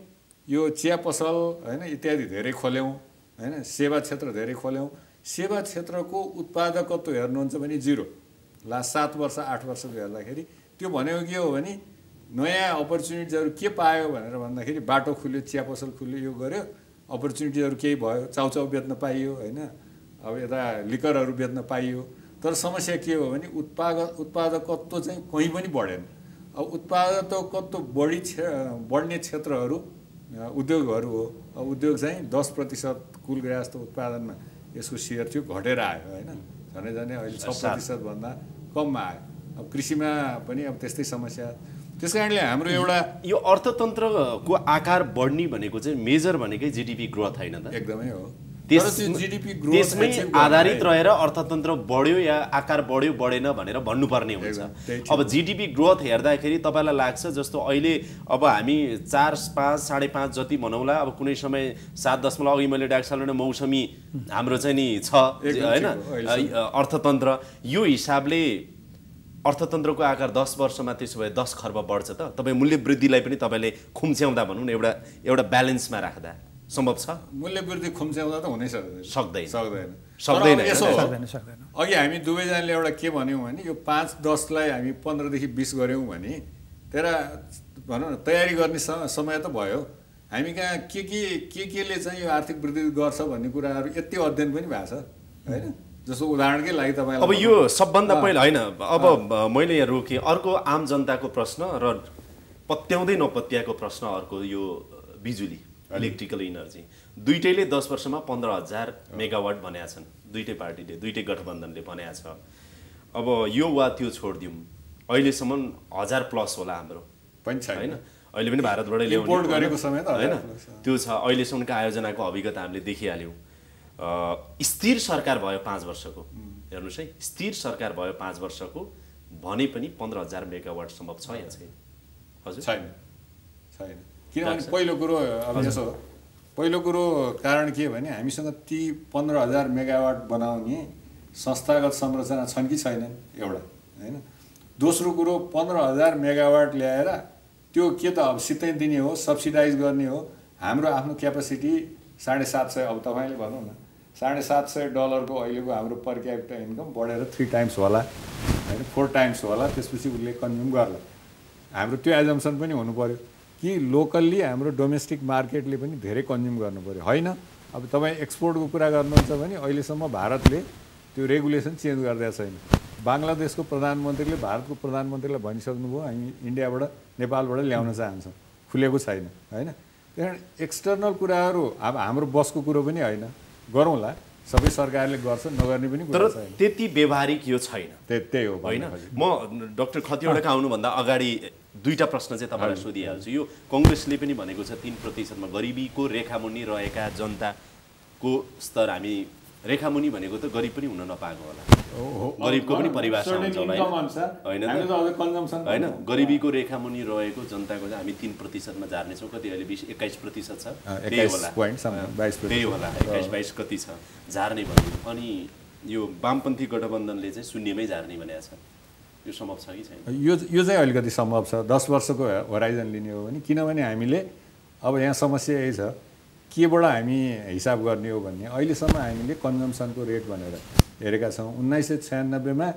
यो चिया पसल होइन इत्यादि धेरै खोल्यौँ होइन सेवा क्षेत्र धेरै खोल्यौँ सेवा क्षेत्रको उत्पादकत्व हेर्नुहुन्छ भने जिरो लास्ट सात वर्ष आठ वर्षको हेर्दाखेरि त्यो भनेको के हो भने नयाँ अपर्च्युनिटिजहरू के पायो भनेर भन्दाखेरि बाटो खुल्यो चिया पसल खुल्यो यो गर्यो अपर्च्युनिटिजहरू केही भयो चाउचाउ बेच्न पाइयो होइन अब यता लिकरहरू बेच्न पाइयो तर समस्या के हो भने उत्पाद उत्पादकत्व चाहिँ कहीँ पनि बढेन उत्पादकत्व बढी क्षे बढ्ने क्षेत्रहरू उद्योगहरू हो उद्योग चाहिँ दस प्रतिशत कुल गृहस्थ उत्पादनमा यसको सेयर थियो घटेर आयो होइन झनै झनै अहिले छ प्रतिशतभन्दा कममा आयो अब कृषिमा पनि अब त्यस्तै समस्या त्यस कारणले हाम्रो एउटा यो अर्थतन्त्रको आकार बढ्ने भनेको चाहिँ मेजर भनेकै जिडिपी ग्रोथ होइन त एकदमै हो त्यसमै आधारित रहेर अर्थतन्त्र बढ्यो या आकार बढ्यो बढेन भनेर भन्नुपर्ने हुन्छ अब जिडिपी ग्रोथ हेर्दाखेरि तपाईँलाई लाग्छ जस्तो अहिले अब हामी चार पाँच साढे पाँच जति भनौँला अब कुनै समय सात दशमलव अघि मैले डाक्टर मौसमी हाम्रो चाहिँ नि छ होइन अर्थतन्त्र यो हिसाबले अर्थतन्त्रको आकार दस वर्षमा त्यसो भए दस खर्ब बढ्छ त तपाईँ मूल्य वृद्धिलाई पनि तपाईँले खुम्च्याउँदा भनौँ न एउटा एउटा ब्यालेन्समा राख्दा सम्भव छ मूल्य वृद्धि खुम्च्याउँदा त हुनै सक्दैन सक्दैन सक्दैन सक्दैन यसो अघि हामी दुवैजनाले एउटा के भन्यौँ भने यो पाँच दसलाई हामी पन्ध्रदेखि बिस गऱ्यौँ भने तर भनौँ न तयारी गर्ने समय त भयो हामी कहाँ के के के केले चाहिँ यो आर्थिक वृद्धि गर्छ भन्ने कुराहरू यति अध्ययन पनि भएको छ होइन जस्तो उदाहरणकै लागि तपाईँ अब यो सबभन्दा पहिला होइन अब मैले यहाँ रोकेँ अर्को आम जनताको प्रश्न र पत्याउँदै नपत्याएको प्रश्न अर्को यो बिजुली इलेक्ट्रिकल इनर्जी दुइटैले दस वर्षमा पन्ध्र हजार मेगावाट बनाएका छन् दुइटै पार्टीले दुइटै गठबन्धनले बनाएको छ अब यो वा त्यो छोडिदिउँ अहिलेसम्म हजार प्लस होला हाम्रो छ होइन अहिले पनि भारतबाट ल्याउने गरेको समय त होइन त्यो छ अहिलेसम्मको आयोजनाको अभिज्ञता हामीले देखिहाल्यौँ स्थिर सरकार भयो पाँच वर्षको हेर्नुहोस् है स्थिर सरकार भयो पाँच वर्षको भने पनि पन्ध्र हजार मेगावाट सम्भव छ यहाँ चाहिँ हजुर छैन छैन किनभने पहिलो कुरो अब यसो पहिलो कुरो कारण के भने हामीसँग ती पन्ध्र हजार मेगावाट बनाउने संस्थागत संरचना छन् कि छैनन् एउटा होइन दोस्रो कुरो पन्ध्र हजार मेगावाट ल्याएर त्यो के त अब सितै दिने हो सब्सिडाइज गर्ने हो हाम्रो आफ्नो क्यापेसिटी साढे सात सय अब तपाईँले भनौँ न साढे सात सय डलरको अहिलेको हाम्रो पर क्यापिटल इन्कम बढेर थ्री टाइम्स होला होइन फोर टाइम्स होला त्यसपछि उसले कन्ज्युम गर्ला हाम्रो त्यो एजम्सन पनि हुनु पऱ्यो कि लोकल्ली हाम्रो डोमेस्टिक मार्केटले पनि धेरै कन्ज्युम गर्नु पऱ्यो होइन अब तपाईँ एक्सपोर्टको कुरा गर्नुहुन्छ भने अहिलेसम्म भारतले त्यो रेगुलेसन चेन्ज गरिदिएको छैन बङ्गलादेशको प्रधानमन्त्रीले भारतको प्रधानमन्त्रीलाई भनिसक्नुभयो हामी इन्डियाबाट नेपालबाट ल्याउन चाहन्छौँ खुलेको छैन होइन त्यहाँ एक्सटर्नल कुराहरू अब हाम्रो बसको कुरो पनि होइन गरौँला सबै सरकारले गर्छ नगर्ने पनि तर त्यति व्यवहारिक यो छैन त्यही हो होइन म डक्टर खतिवटाका आउनुभन्दा अगाडि दुईवटा प्रश्न चाहिँ तपाईँलाई सोधिहाल्छु यो कङ्ग्रेसले पनि भनेको छ तिन प्रतिशतमा गरिबीको रेखामुनि रहेका जनताको स्तर हामी रेखामुनि भनेको त गरिब पनि हुन नपाएको होला गरिबको पनि परिभाषा हुन्छ होला होइन होइन गरिबीको रेखामुनि रहेको जनताको चाहिँ हामी तिन प्रतिशतमा झार्नेछौँ कति अहिले बिस एक्काइस प्रतिशत छ त्यही होला त्यही होला एक्काइस बाइस कति छ झार्ने भन्यो अनि यो वामपन्थी गठबन्धनले चाहिँ शून्यमै झार्ने भनेको छ यो सम्भव छ कि छैन यो यो चाहिँ अलिकति सम्भव छ दस वर्षको होराइजन लिने हो भने किनभने हामीले अब यहाँ समस्या यही छ केबाट हामी हिसाब गर्ने हो भन्ने अहिलेसम्म हामीले कन्जम्सनको रेट भनेर हेरेका छौँ उन्नाइस सय छ्यानब्बेमा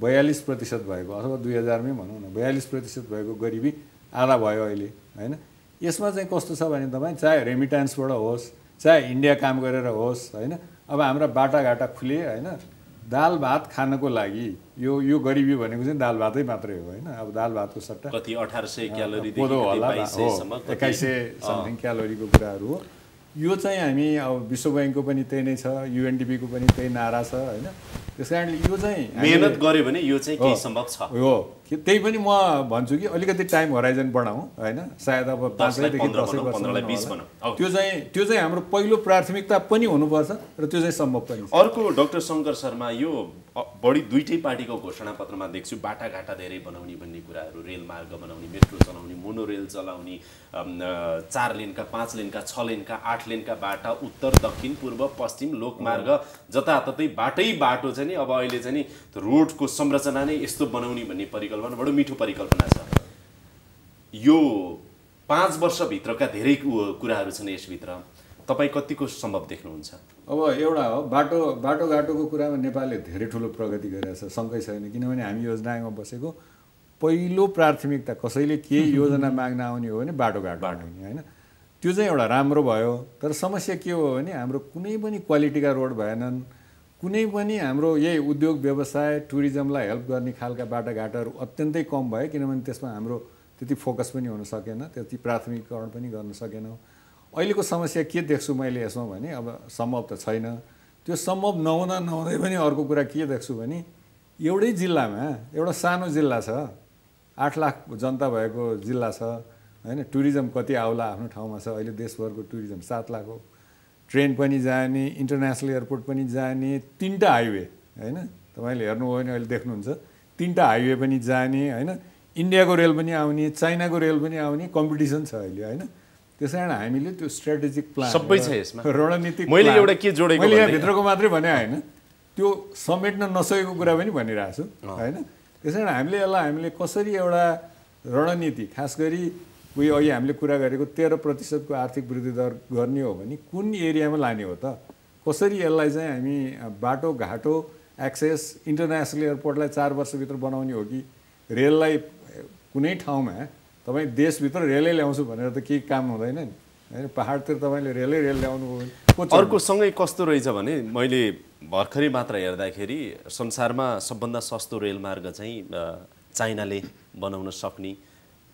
बयालिस प्रतिशत भएको अथवा दुई हजारमै भनौँ न बयालिस प्रतिशत भएको गरिबी आधा भयो अहिले होइन यसमा चाहिँ कस्तो छ भने तपाईँ चाहे रेमिटान्सबाट होस् चाहे इन्डिया काम गरेर होस् होइन अब हाम्रा बाटाघाटा खुले होइन दाल भात खानको लागि यो यो गरिबी भनेको चाहिँ दाल भातै मात्रै हो होइन अब दाल भातको सट्टा कति अठार सय क्यालोरी एक्काइस सय समथिङ क्यालोरीको कुराहरू हो यो चाहिँ हामी अब विश्व ब्याङ्कको पनि त्यही नै छ युएनडिपीको पनि त्यही नारा छ होइन त्यस कारणले यो चाहिँ मेहनत गऱ्यो भने यो चाहिँ केही सम्भव छ हो त्यही पनि म भन्छु कि अलिकति टाइम होराइजन बढाउँ होइन सायद अब पाँचैदेखि दसैँ वर्ष त्यो चाहिँ त्यो चाहिँ हाम्रो पहिलो प्राथमिकता पनि हुनुपर्छ र त्यो चाहिँ सम्भव पनि अर्को डक्टर शङ्कर शर्मा यो बढी दुइटै पार्टीको घोषणापत्रमा देख्छु बाटाघाटा धेरै बनाउने भन्ने कुराहरू रेल मार्ग बनाउने मेट्रो चलाउने मोनोरेल चलाउने चार लेनका पाँच लेनका छ लेनका आठ लेनका बाटा उत्तर दक्षिण पूर्व पश्चिम लोकमार्ग जताततै बाटै बाटो चाहिँ नि अब अहिले चाहिँ नि रोडको संरचना नै यस्तो बनाउने भन्ने परिकल्पना परिकल्पना बडो मिठो परिकल्पना छ यो पाँच वर्षभित्रका धेरै कुराहरू छन् यसभित्र तपाईँ कतिको सम्भव देख्नुहुन्छ अब एउटा हो बाटो बाटोघाटोको कुरामा नेपालले धेरै ठुलो प्रगति गरेको छ सँगै छैन किनभने हामी योजनामा बसेको पहिलो प्राथमिकता कसैले केही (laughs) योजना माग्न आउने हो भने बाटोघाटो हुने होइन त्यो चाहिँ एउटा राम्रो भयो तर समस्या के हो भने हाम्रो कुनै पनि क्वालिटीका रोड भएनन् कुनै पनि हाम्रो यही उद्योग व्यवसाय टुरिज्मलाई हेल्प गर्ने खालका बाटाघाटाहरू अत्यन्तै कम भयो किनभने त्यसमा हाम्रो त्यति फोकस पनि हुन सकेन त्यति प्राथमिकरण पनि गर्न सकेनौँ अहिलेको समस्या के देख्छु मैले यसमा भने अब सम्भव त छैन त्यो सम्भव नहुँदा नहुँदै पनि अर्को कुरा के देख्छु भने एउटै जिल्लामा एउटा सानो जिल्ला छ आठ लाख जनता भएको जिल्ला छ होइन टुरिज्म कति आउला आफ्नो ठाउँमा छ अहिले देशभरको टुरिज्म सात लाख हो ट्रेन पनि जाने इन्टरनेसनल एयरपोर्ट पनि जाने तिनवटा हाइवे होइन तपाईँले हेर्नुभयो भने अहिले देख्नुहुन्छ तिनवटा हाइवे पनि जाने होइन इन्डियाको रेल पनि आउने चाइनाको रेल पनि आउने कम्पिटिसन छ अहिले होइन त्यस कारण हामीले त्यो स्ट्राटेजिक प्लान सबै छ यसमा रणनीति मैले एउटा के जोडेको मैले यहाँभित्रको मात्रै भने होइन त्यो समेट्न नसकेको कुरा पनि भनिरहेको छु होइन त्यस कारण हामीले यसलाई हामीले कसरी एउटा रणनीति खास गरी उयो अघि हामीले कुरा गरेको तेह्र प्रतिशतको आर्थिक वृद्धि दर गर्ने हो भने कुन एरियामा लाने हो त कसरी यसलाई चाहिँ हामी बाटो घाटो एक्सेस इन्टरनेसनल एयरपोर्टलाई चार वर्षभित्र बनाउने हो कि रेललाई कुनै ठाउँमा तपाईँ देशभित्र रेलै ल्याउँछु भनेर त केही काम हुँदैन नि होइन पाहाडतिर तपाईँले रेलै रेल ल्याउनु हो अर्को सँगै कस्तो रहेछ भने मैले भर्खरै मात्र हेर्दाखेरि संसारमा सबभन्दा सस्तो रेलमार्ग चाहिँ चाइनाले बनाउन सक्ने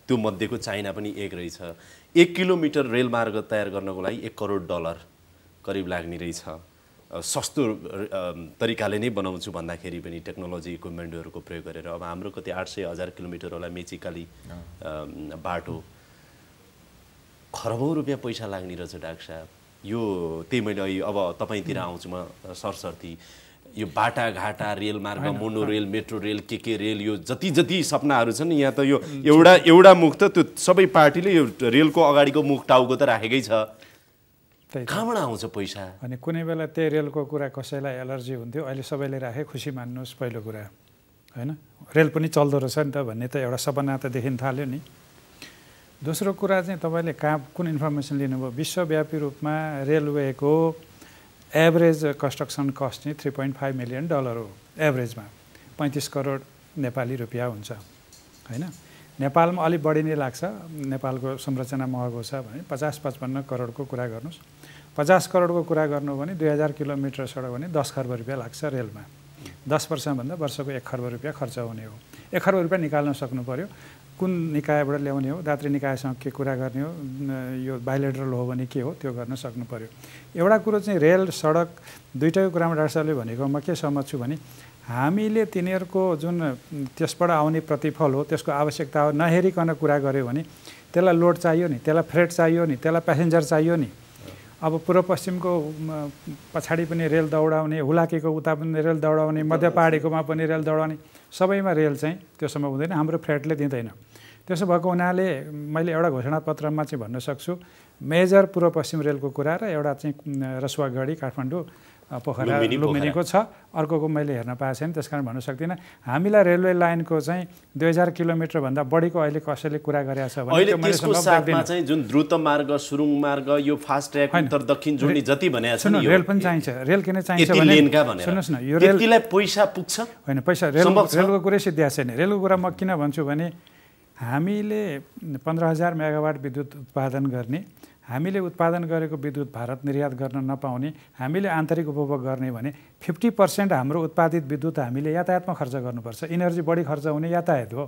त्यो मध्येको चाइना पनि एक रहेछ एक किलोमिटर रेलमार्ग तयार गर्नको लागि एक करोड डलर करिब लाग्ने रहेछ सस्तो तरिकाले नै बनाउँछु भन्दाखेरि पनि टेक्नोलोजी इक्विपमेन्टहरूको प्रयोग गरेर अब हाम्रो कति आठ सय हजार किलोमिटर होला मेचिकाली बाटो खरबौँ रुपियाँ पैसा लाग्ने रहेछ डाक्सा यो त्यही मैले अब तपाईँतिर आउँछु म सरसर्ती यो बाटाघाटा रेल मार्ग मोनो रेल मेट्रो रेल के के रेल यो जति जति सपनाहरू छन् यहाँ त यो एउटा एउटा मुख त त्यो सबै पार्टीले यो रेलको अगाडिको मुख टाउको त राखेकै छ कहाँबाट आउँछ पैसा अनि कुनै बेला त्यही रेलको कुरा कसैलाई एलर्जी हुन्थ्यो अहिले सबैले राखे खुसी मान्नुहोस् पहिलो कुरा होइन रेल पनि चल्दो रहेछ नि त भन्ने त एउटा सपना त देखिन थाल्यो नि दोस्रो कुरा चाहिँ तपाईँले कहाँ कुन इन्फर्मेसन लिनुभयो विश्वव्यापी रूपमा रेलवेको एभरेज कन्स्ट्रक्सन कस्ट चाहिँ three point five million dollar हो एभरेजमा पैँतिस करोड नेपाली रुपियाँ हुन्छ होइन नेपालमा अलिक बढी नै लाग्छ नेपालको संरचना महँगो छ भने पचास पचपन्न करोडको कुरा गर्नुहोस् पचास करोडको कुरा गर्नु भने दुई हजार किलोमिटर सडक भने दस खर्ब रुपियाँ लाग्छ रेलमा दस वर्षभन्दा वर्षको एक खर्ब रुपियाँ खर्च हुने हो एक खर्ब रुपियाँ निकाल्न सक्नु पऱ्यो कुन निकायबाट ल्याउने हो दात्री निकायसँग के कुरा गर्ने हो यो बाइलेटरल हो भने के हो त्यो गर्न सक्नु पऱ्यो एउटा कुरो चाहिँ रेल सडक दुइटैको कुरामा डाक्टर साहबले भनेको म के सहमत छु भने हामीले तिनीहरूको जुन त्यसबाट आउने प्रतिफल हो त्यसको आवश्यकता हो नहेरिकन कुरा गऱ्यो भने त्यसलाई लोड चाहियो नि त्यसलाई फ्रेट चाहियो नि त्यसलाई प्यासेन्जर चाहियो नि अब पूर्व पश्चिमको पछाडि पनि रेल दौडाउने हुलाकेको उता पनि रेल दौडाउने मध्य पहाडीकोमा पनि रेल दौडाउने सबैमा रेल चाहिँ त्यो समय हुँदैन हाम्रो फ्ल्याटले दिँदैन त्यसो भएको हुनाले मैले एउटा घोषणापत्रमा चाहिँ भन्न सक्छु मेजर पूर्व पश्चिम रेलको कुरा र एउटा चाहिँ रसुवागढी काठमाडौँ पोखरा लुम्बिनीको छ अर्कोको मैले हेर्न पाएको छैन त्यस कारण भन्न सक्दिनँ हामीलाई रेलवे लाइनको चाहिँ दुई हजार किलोमिटरभन्दा बढीको अहिले कसैले कुरा गरेका छ भने जुन द्रुत मार्ग सुरुङ मार्ग यो फास्ट ट्र्याक उत्तर दक्षिण जोड्ने जति भने रेल पनि चाहिन्छ रेल किन चाहिन्छ सुन्नुहोस् न यो रेललाई पैसा पुग्छ होइन पैसा रेल रेलको कुरै सिद्धिया छैन रेलको कुरा म किन भन्छु भने हामीले पन्ध्र हजार मेगावाट विद्युत उत्पादन गर्ने हामीले उत्पादन गरेको विद्युत भारत निर्यात गर्न नपाउने हामीले आन्तरिक उपभोग गर्ने भने फिफ्टी पर्सेन्ट हाम्रो उत्पादित विद्युत हामीले यातायातमा खर्च गर्नुपर्छ इनर्जी बढी खर्च हुने यातायात हो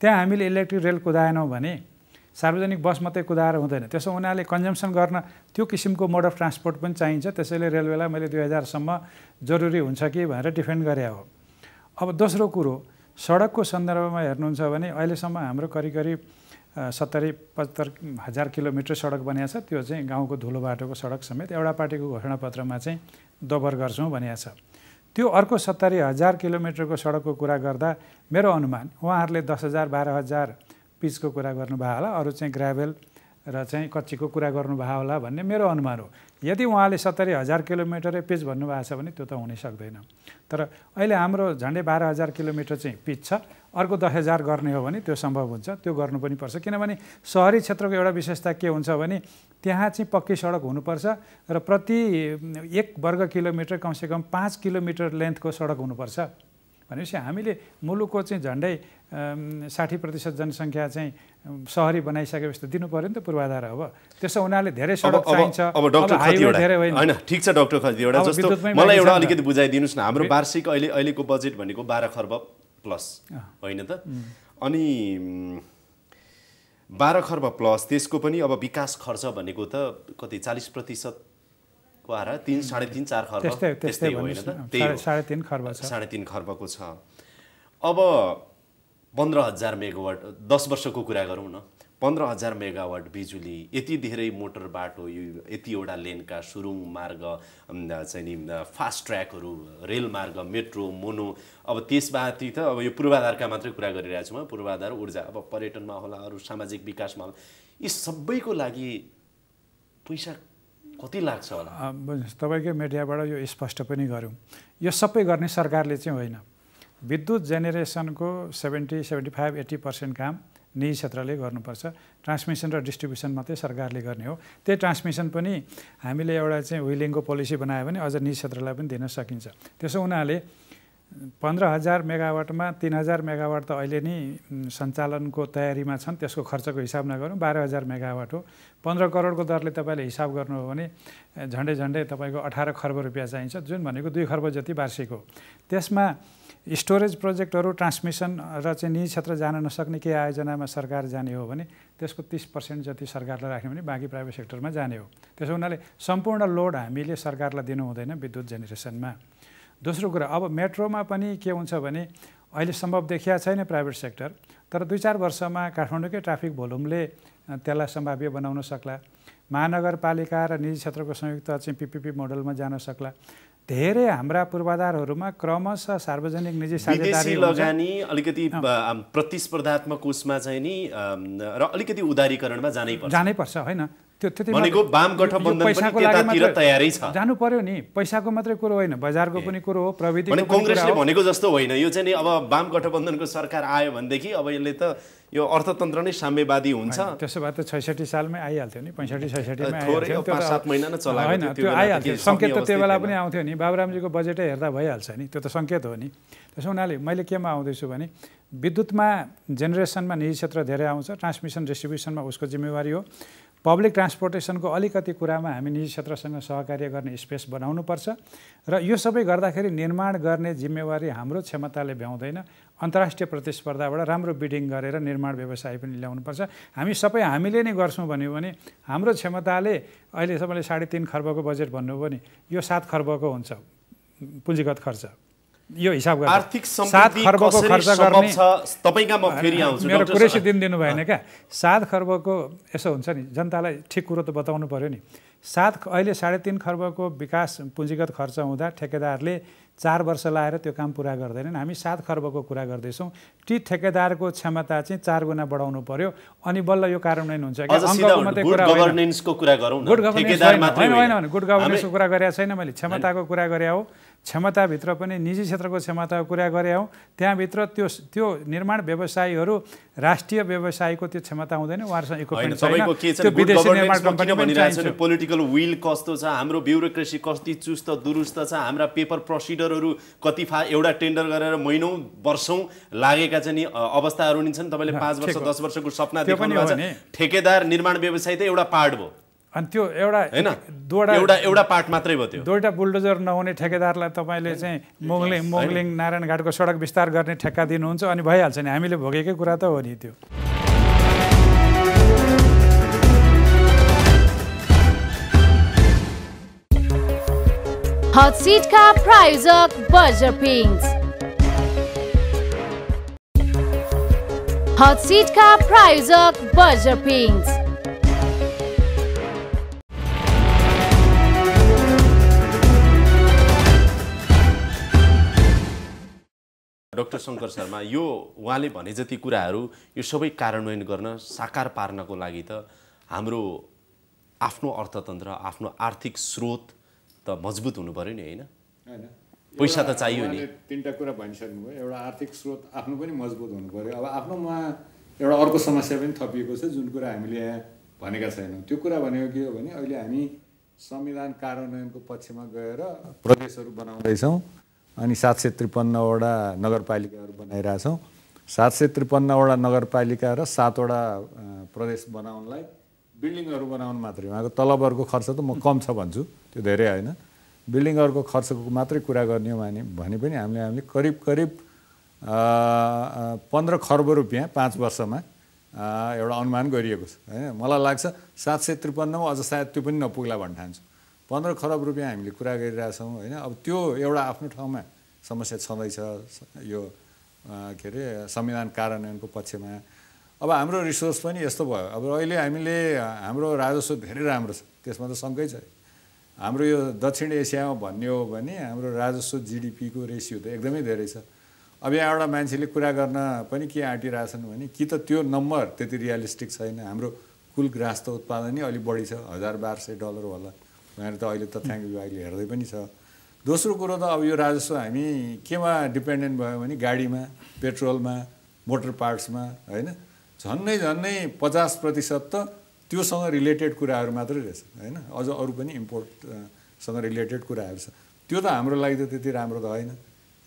त्यहाँ हामीले इलेक्ट्रिक रेल कुदाएनौँ भने सार्वजनिक बस मात्रै कुदाएर हुँदैन त्यसो उनीहरूले कन्जम्सन गर्न त्यो किसिमको मोड अफ ट्रान्सपोर्ट पनि चाहिन्छ त्यसैले रेलवेलाई मैले दुई हजारसम्म जरुरी हुन्छ कि भनेर डिफेन्ड गरे हो अब दोस्रो कुरो सडकको सन्दर्भमा हेर्नुहुन्छ भने अहिलेसम्म हाम्रो करिब करिब सत्तरी पचहत्तर हजार किलोमिटर सडक बनिएको छ त्यो चाहिँ गाउँको धुलो बाटोको सडक समेत एउटा पार्टीको घोषणापत्रमा चाहिँ दोबर गर्छौँ भनिएको छ त्यो अर्को सत्तरी हजार किलोमिटरको सडकको कुरा गर्दा मेरो अनुमान उहाँहरूले दस हजार बाह्र हजार पिचको कुरा गर्नुभयो होला अरू चाहिँ ग्राभेल र चाहिँ कच्चीको कुरा गर्नुभयो होला भन्ने मेरो अनुमान हो यदि उहाँले सत्तरी हजार किलोमिटरै पिच भन्नुभएको छ भने त्यो त हुनै सक्दैन तर अहिले हाम्रो झन्डै बाह्र हजार किलोमिटर चाहिँ पिच छ अर्को दस हजार गर्ने हो भने त्यो सम्भव हुन्छ त्यो गर्नु पनि पर्छ किनभने सहरी क्षेत्रको एउटा विशेषता के हुन्छ भने त्यहाँ चाहिँ पक्की सडक हुनुपर्छ र प्रति एक वर्ग किलोमिटर कमसेकम पाँच किलोमिटर लेन्थको सडक हुनुपर्छ भनेपछि हामीले मुलुकको चाहिँ झन्डै साठी प्रतिशत जनसङ्ख्या चाहिँ सहरी बनाइसकेपछि त दिनु पऱ्यो नि त पूर्वाधार अब त्यसो हुनाले धेरै सडक चाहिन्छ अब डक्टर होइन ठिक छ डक्टर खतिवटा जस्तो मलाई एउटा अलिकति बुझाइदिनुहोस् न हाम्रो वार्षिक अहिले अहिलेको बजेट भनेको बाह्र खर्ब प्लस होइन त अनि बाह्र खर्ब प्लस त्यसको पनि अब विकास खर्च भनेको त कति चालिस प्रतिशतको हारा तिन साढे तिन चार खर्ब त्यस्तै होइन साढे तिन खर्ब साढे तिन खर्बको छ अब पन्ध्र हजार मेगावाट दस वर्षको कुरा गरौँ न पन्ध्र हजार मेगावाट बिजुली यति धेरै मोटर बाटो यो यतिवटा लेनका सुरुङ मार्ग चाहिँ नि फास्ट ट्र्याकहरू रेल मार्ग मेट्रो मोनो अब त्यसबाति त अब यो पूर्वाधारका मात्रै कुरा गरिरहेको छु म पूर्वाधार ऊर्जा अब पर्यटनमा होला अरू सामाजिक विकासमा होला यी सबैको लागि पैसा कति लाग्छ होला तपाईँकै मिडियाबाट यो स्पष्ट पनि गऱ्यौँ यो सबै गर्ने सरकारले चाहिँ होइन विद्युत जेनेरेसनको seventy seventy five eighty percent काम निजी क्षेत्रले गर्नुपर्छ ट्रान्समिसन र डिस्ट्रिब्युसन मात्रै सरकारले गर्ने हो त्यही ट्रान्समिसन पनि हामीले एउटा चाहिँ विलिङको पोलिसी बनायो भने अझ निजी क्षेत्रलाई पनि दिन सकिन्छ त्यसो हुनाले पन्ध्र हजार मेगावाटमा तिन हजार मेगावाट त अहिले नै सञ्चालनको तयारीमा छन् त्यसको खर्चको हिसाब नगरौँ बाह्र हजार मेगावाट हो पन्ध्र करोडको दरले तपाईँले हिसाब गर्नु हो भने झन्डै झन्डै तपाईँको अठार खर्ब रुपियाँ चाहिन्छ जुन भनेको दुई खर्ब जति वार्षिक हो त्यसमा स्टोरेज प्रोजेक्टहरू ट्रान्समिसन र चाहिँ निजी क्षेत्र जान नसक्ने केही आयोजनामा सरकार जाने हो भने त्यसको तिस पर्सेन्ट जति सरकारलाई राख्यो भने बाँकी प्राइभेट सेक्टरमा जाने हो त्यसो हुनाले सम्पूर्ण लोड हामीले सरकारलाई दिनु हुँदैन विद्युत जेनेरेसनमा दोस्रो कुरा अब मेट्रोमा पनि के हुन्छ भने अहिले सम्भव देखिया छैन प्राइभेट सेक्टर तर दुई चार वर्षमा काठमाडौँकै ट्राफिक भोल्युमले त्यसलाई सम्भाव्य बनाउन सक्ला महानगरपालिका र निजी क्षेत्रको संयुक्त चाहिँ पिपिपी मोडलमा जान सक्ला धेरै हाम्रा पूर्वाधारहरूमा क्रमशः सार्वजनिक निजी साझेदारी लगानी अलिकति प्रतिस्पर्धात्मक उसमा चाहिँ नि र अलिकति उदारीकरणमा जानै जानैपर्छ होइन त्यो त्यति पैसाको तयारै छ जानु पर्यो नि पैसाको मात्रै कुरो होइन बजारको पनि कुरो हो प्रविधि कङ्ग्रेसले भनेको जस्तो होइन यो चाहिँ अब वाम गठबन्धनको सरकार आयो भनेदेखि अब यसले त यो अर्थतन्त्र नै साम्यवादी हुन्छ त्यसो भए त छैसठी सालमै आइहाल्थ्यो नि पैँसठी छैसठीमा होइन त्यो आइहाल्थ्यो सङ्केत त त्यो बेला पनि आउँथ्यो नि बाबुरामजीको बजेटै हेर्दा भइहाल्छ नि त्यो त सङ्केत हो नि त्यसो हुनाले मैले केमा आउँदैछु भने विद्युतमा जेनेरेसनमा निजी क्षेत्र धेरै आउँछ ट्रान्समिसन डिस्ट्रिब्युसनमा उसको जिम्मेवारी हो पब्लिक ट्रान्सपोर्टेसनको अलिकति कुरामा हामी निजी क्षेत्रसँग सहकार्य गर्ने स्पेस बनाउनुपर्छ र यो सबै गर्दाखेरि निर्माण गर्ने जिम्मेवारी हाम्रो क्षमताले भ्याउँदैन अन्तर्राष्ट्रिय प्रतिस्पर्धाबाट राम्रो बिडिङ गरेर निर्माण व्यवसाय पनि ल्याउनुपर्छ हामी सबै हामीले नै गर्छौँ भन्यो भने हाम्रो क्षमताले अहिले तपाईँले साढे तिन खर्बको बजेट भन्नुभयो भने यो सात खर्बको हुन्छ पुँजीगत खर्च यो हिसाब आर्थिक सात खर्बको खर्च गर्ने तपाईँका म फेरि आउँछु मेरो कुरै सिद्धिन दिनु भएन क्या सात खर्बको यसो हुन्छ नि जनतालाई ठिक कुरो त बताउनु पऱ्यो नि सात अहिले साढे तिन खर्बको विकास पुँजीगत खर्च हुँदा ठेकेदारले चार वर्ष लाएर त्यो काम पुरा गर्दैनन् हामी सात खर्बको कुरा गर्दैछौँ ती ठेकेदारको क्षमता चाहिँ चार गुणा बढाउनु पर्यो अनि बल्ल यो कार्यान्वयन हुन्छ गुड गभर्नेन्सको कुरा गरेको छैन मैले क्षमताको कुरा गरे हो क्षमताभित्र पनि निजी क्षेत्रको क्षमताको कुरा गरे हौ त्यहाँभित्र त्यो त्यो निर्माण व्यवसायीहरू राष्ट्रिय व्यवसायको त्यो क्षमता हुँदैन उहाँहरूसँग इक्विपमेन्ट पोलिटिकल विल कस्तो छ हाम्रो ब्युरोक्रेसी कति चुस्त दुरुस्त छ हाम्रा पेपर प्रोसिडरहरू कति फा एउटा टेन्डर गरेर महिनौ वर्षौँ लागेका चाहिँ अवस्थाहरू नि छन् तपाईँले पाँच वर्ष दस वर्षको सपना ठेकेदार निर्माण व्यवसाय त एउटा पार्ट भयो अनि त्यो एउटा दुवटा एउटा एउटा पार्ट मात्रै भयो त्यो दुईवटा बुलडोजर नहुने ठेकेदारलाई तपाईँले चाहिँ मोङलिङ मोङलिङ नारायणघाटको सडक विस्तार गर्ने ठेक्का दिनुहुन्छ अनि भइहाल्छ नि हामीले भोगेकै कुरा त हो नि त्यो हट सिटका प्रायोजक बजर पिङ्स हट सिटका प्रायोजक buzzer pings doctor Shankar Sharma यो उहाँले भने जति कुराहरू यो सबै कार्यान्वयन गर्न साकार पार्नको लागि त हाम्रो आफ्नो अर्थतन्त्र आफ्नो आर्थिक स्रोत त मजबुत हुनु पऱ्यो नि होइन पैसा त चाहियो नि तिनवटा कुरा भनिसक्नुभयो एउटा आर्थिक स्रोत आफ्नो पनि मजबुत हुनु पऱ्यो अब आफ्नोमा एउटा अर्को समस्या पनि थपिएको छ जुन कुरा हामीले यहाँ भनेका छैनौँ त्यो कुरा भनेको के हो भने अहिले हामी संविधान कार्यान्वयनको पक्षमा गएर प्रदेशहरू बनाउँदैछौँ अनि सात सय त्रिपन्नवटा नगरपालिकाहरू बनाइरहेछौँ सात सय त्रिपन्नवटा नगरपालिका र सातवटा प्रदेश बनाउनलाई बिल्डिङहरू बनाउनु मात्रै उहाँको तलबहरूको खर्च त म कम छ भन्छु त्यो धेरै होइन बिल्डिङहरूको खर्चको मात्रै कुरा गर्ने हो भने पनि हामीले हामीले करिब करिब पन्ध्र खर्ब रुपियाँ पाँच वर्षमा एउटा अनुमान गरिएको छ होइन मलाई लाग्छ सात सय त्रिपन्नमा अझ सायद त्यो पनि नपुग्ला भन्न ठान्छु पन्ध्र खरब रुपियाँ हामीले कुरा गरिरहेछौँ होइन अब त्यो एउटा आफ्नो ठाउँमा समस्या छँदैछ यो के अरे संविधान कार्यान्वयनको पक्षमा अब हाम्रो रिसोर्स पनि यस्तो भयो अब अहिले हामीले हाम्रो राजस्व धेरै राम्रो छ त्यसमा त शङ्कै छ हाम्रो यो दक्षिण एसियामा भन्ने हो भने हाम्रो राजस्व जिडिपीको रेसियो त एकदमै धेरै छ अब यहाँ एउटा मान्छेले कुरा गर्न पनि के आँटिरहेछन् भने कि त त्यो नम्बर त्यति रियालिस्टिक छैन हाम्रो कुल ग्रास उत्पादन नै अलिक बढी छ हजार बाह्र सय डलर होला उहाँहरू त अहिले तथ्याङ्क विभागले हेर्दै पनि छ दोस्रो कुरो त अब यो राजस्व हामी केमा डिपेन्डेन्ट भयो भने गाडीमा पेट्रोलमा मोटर पार्ट्समा होइन झन्नै झन्नै पचास प्रतिशत त त्योसँग रिलेटेड कुराहरू मात्रै रहेछ होइन अझ अरू पनि इम्पोर्टसँग रिलेटेड कुराहरू छ त्यो त हाम्रो लागि त त्यति राम्रो त होइन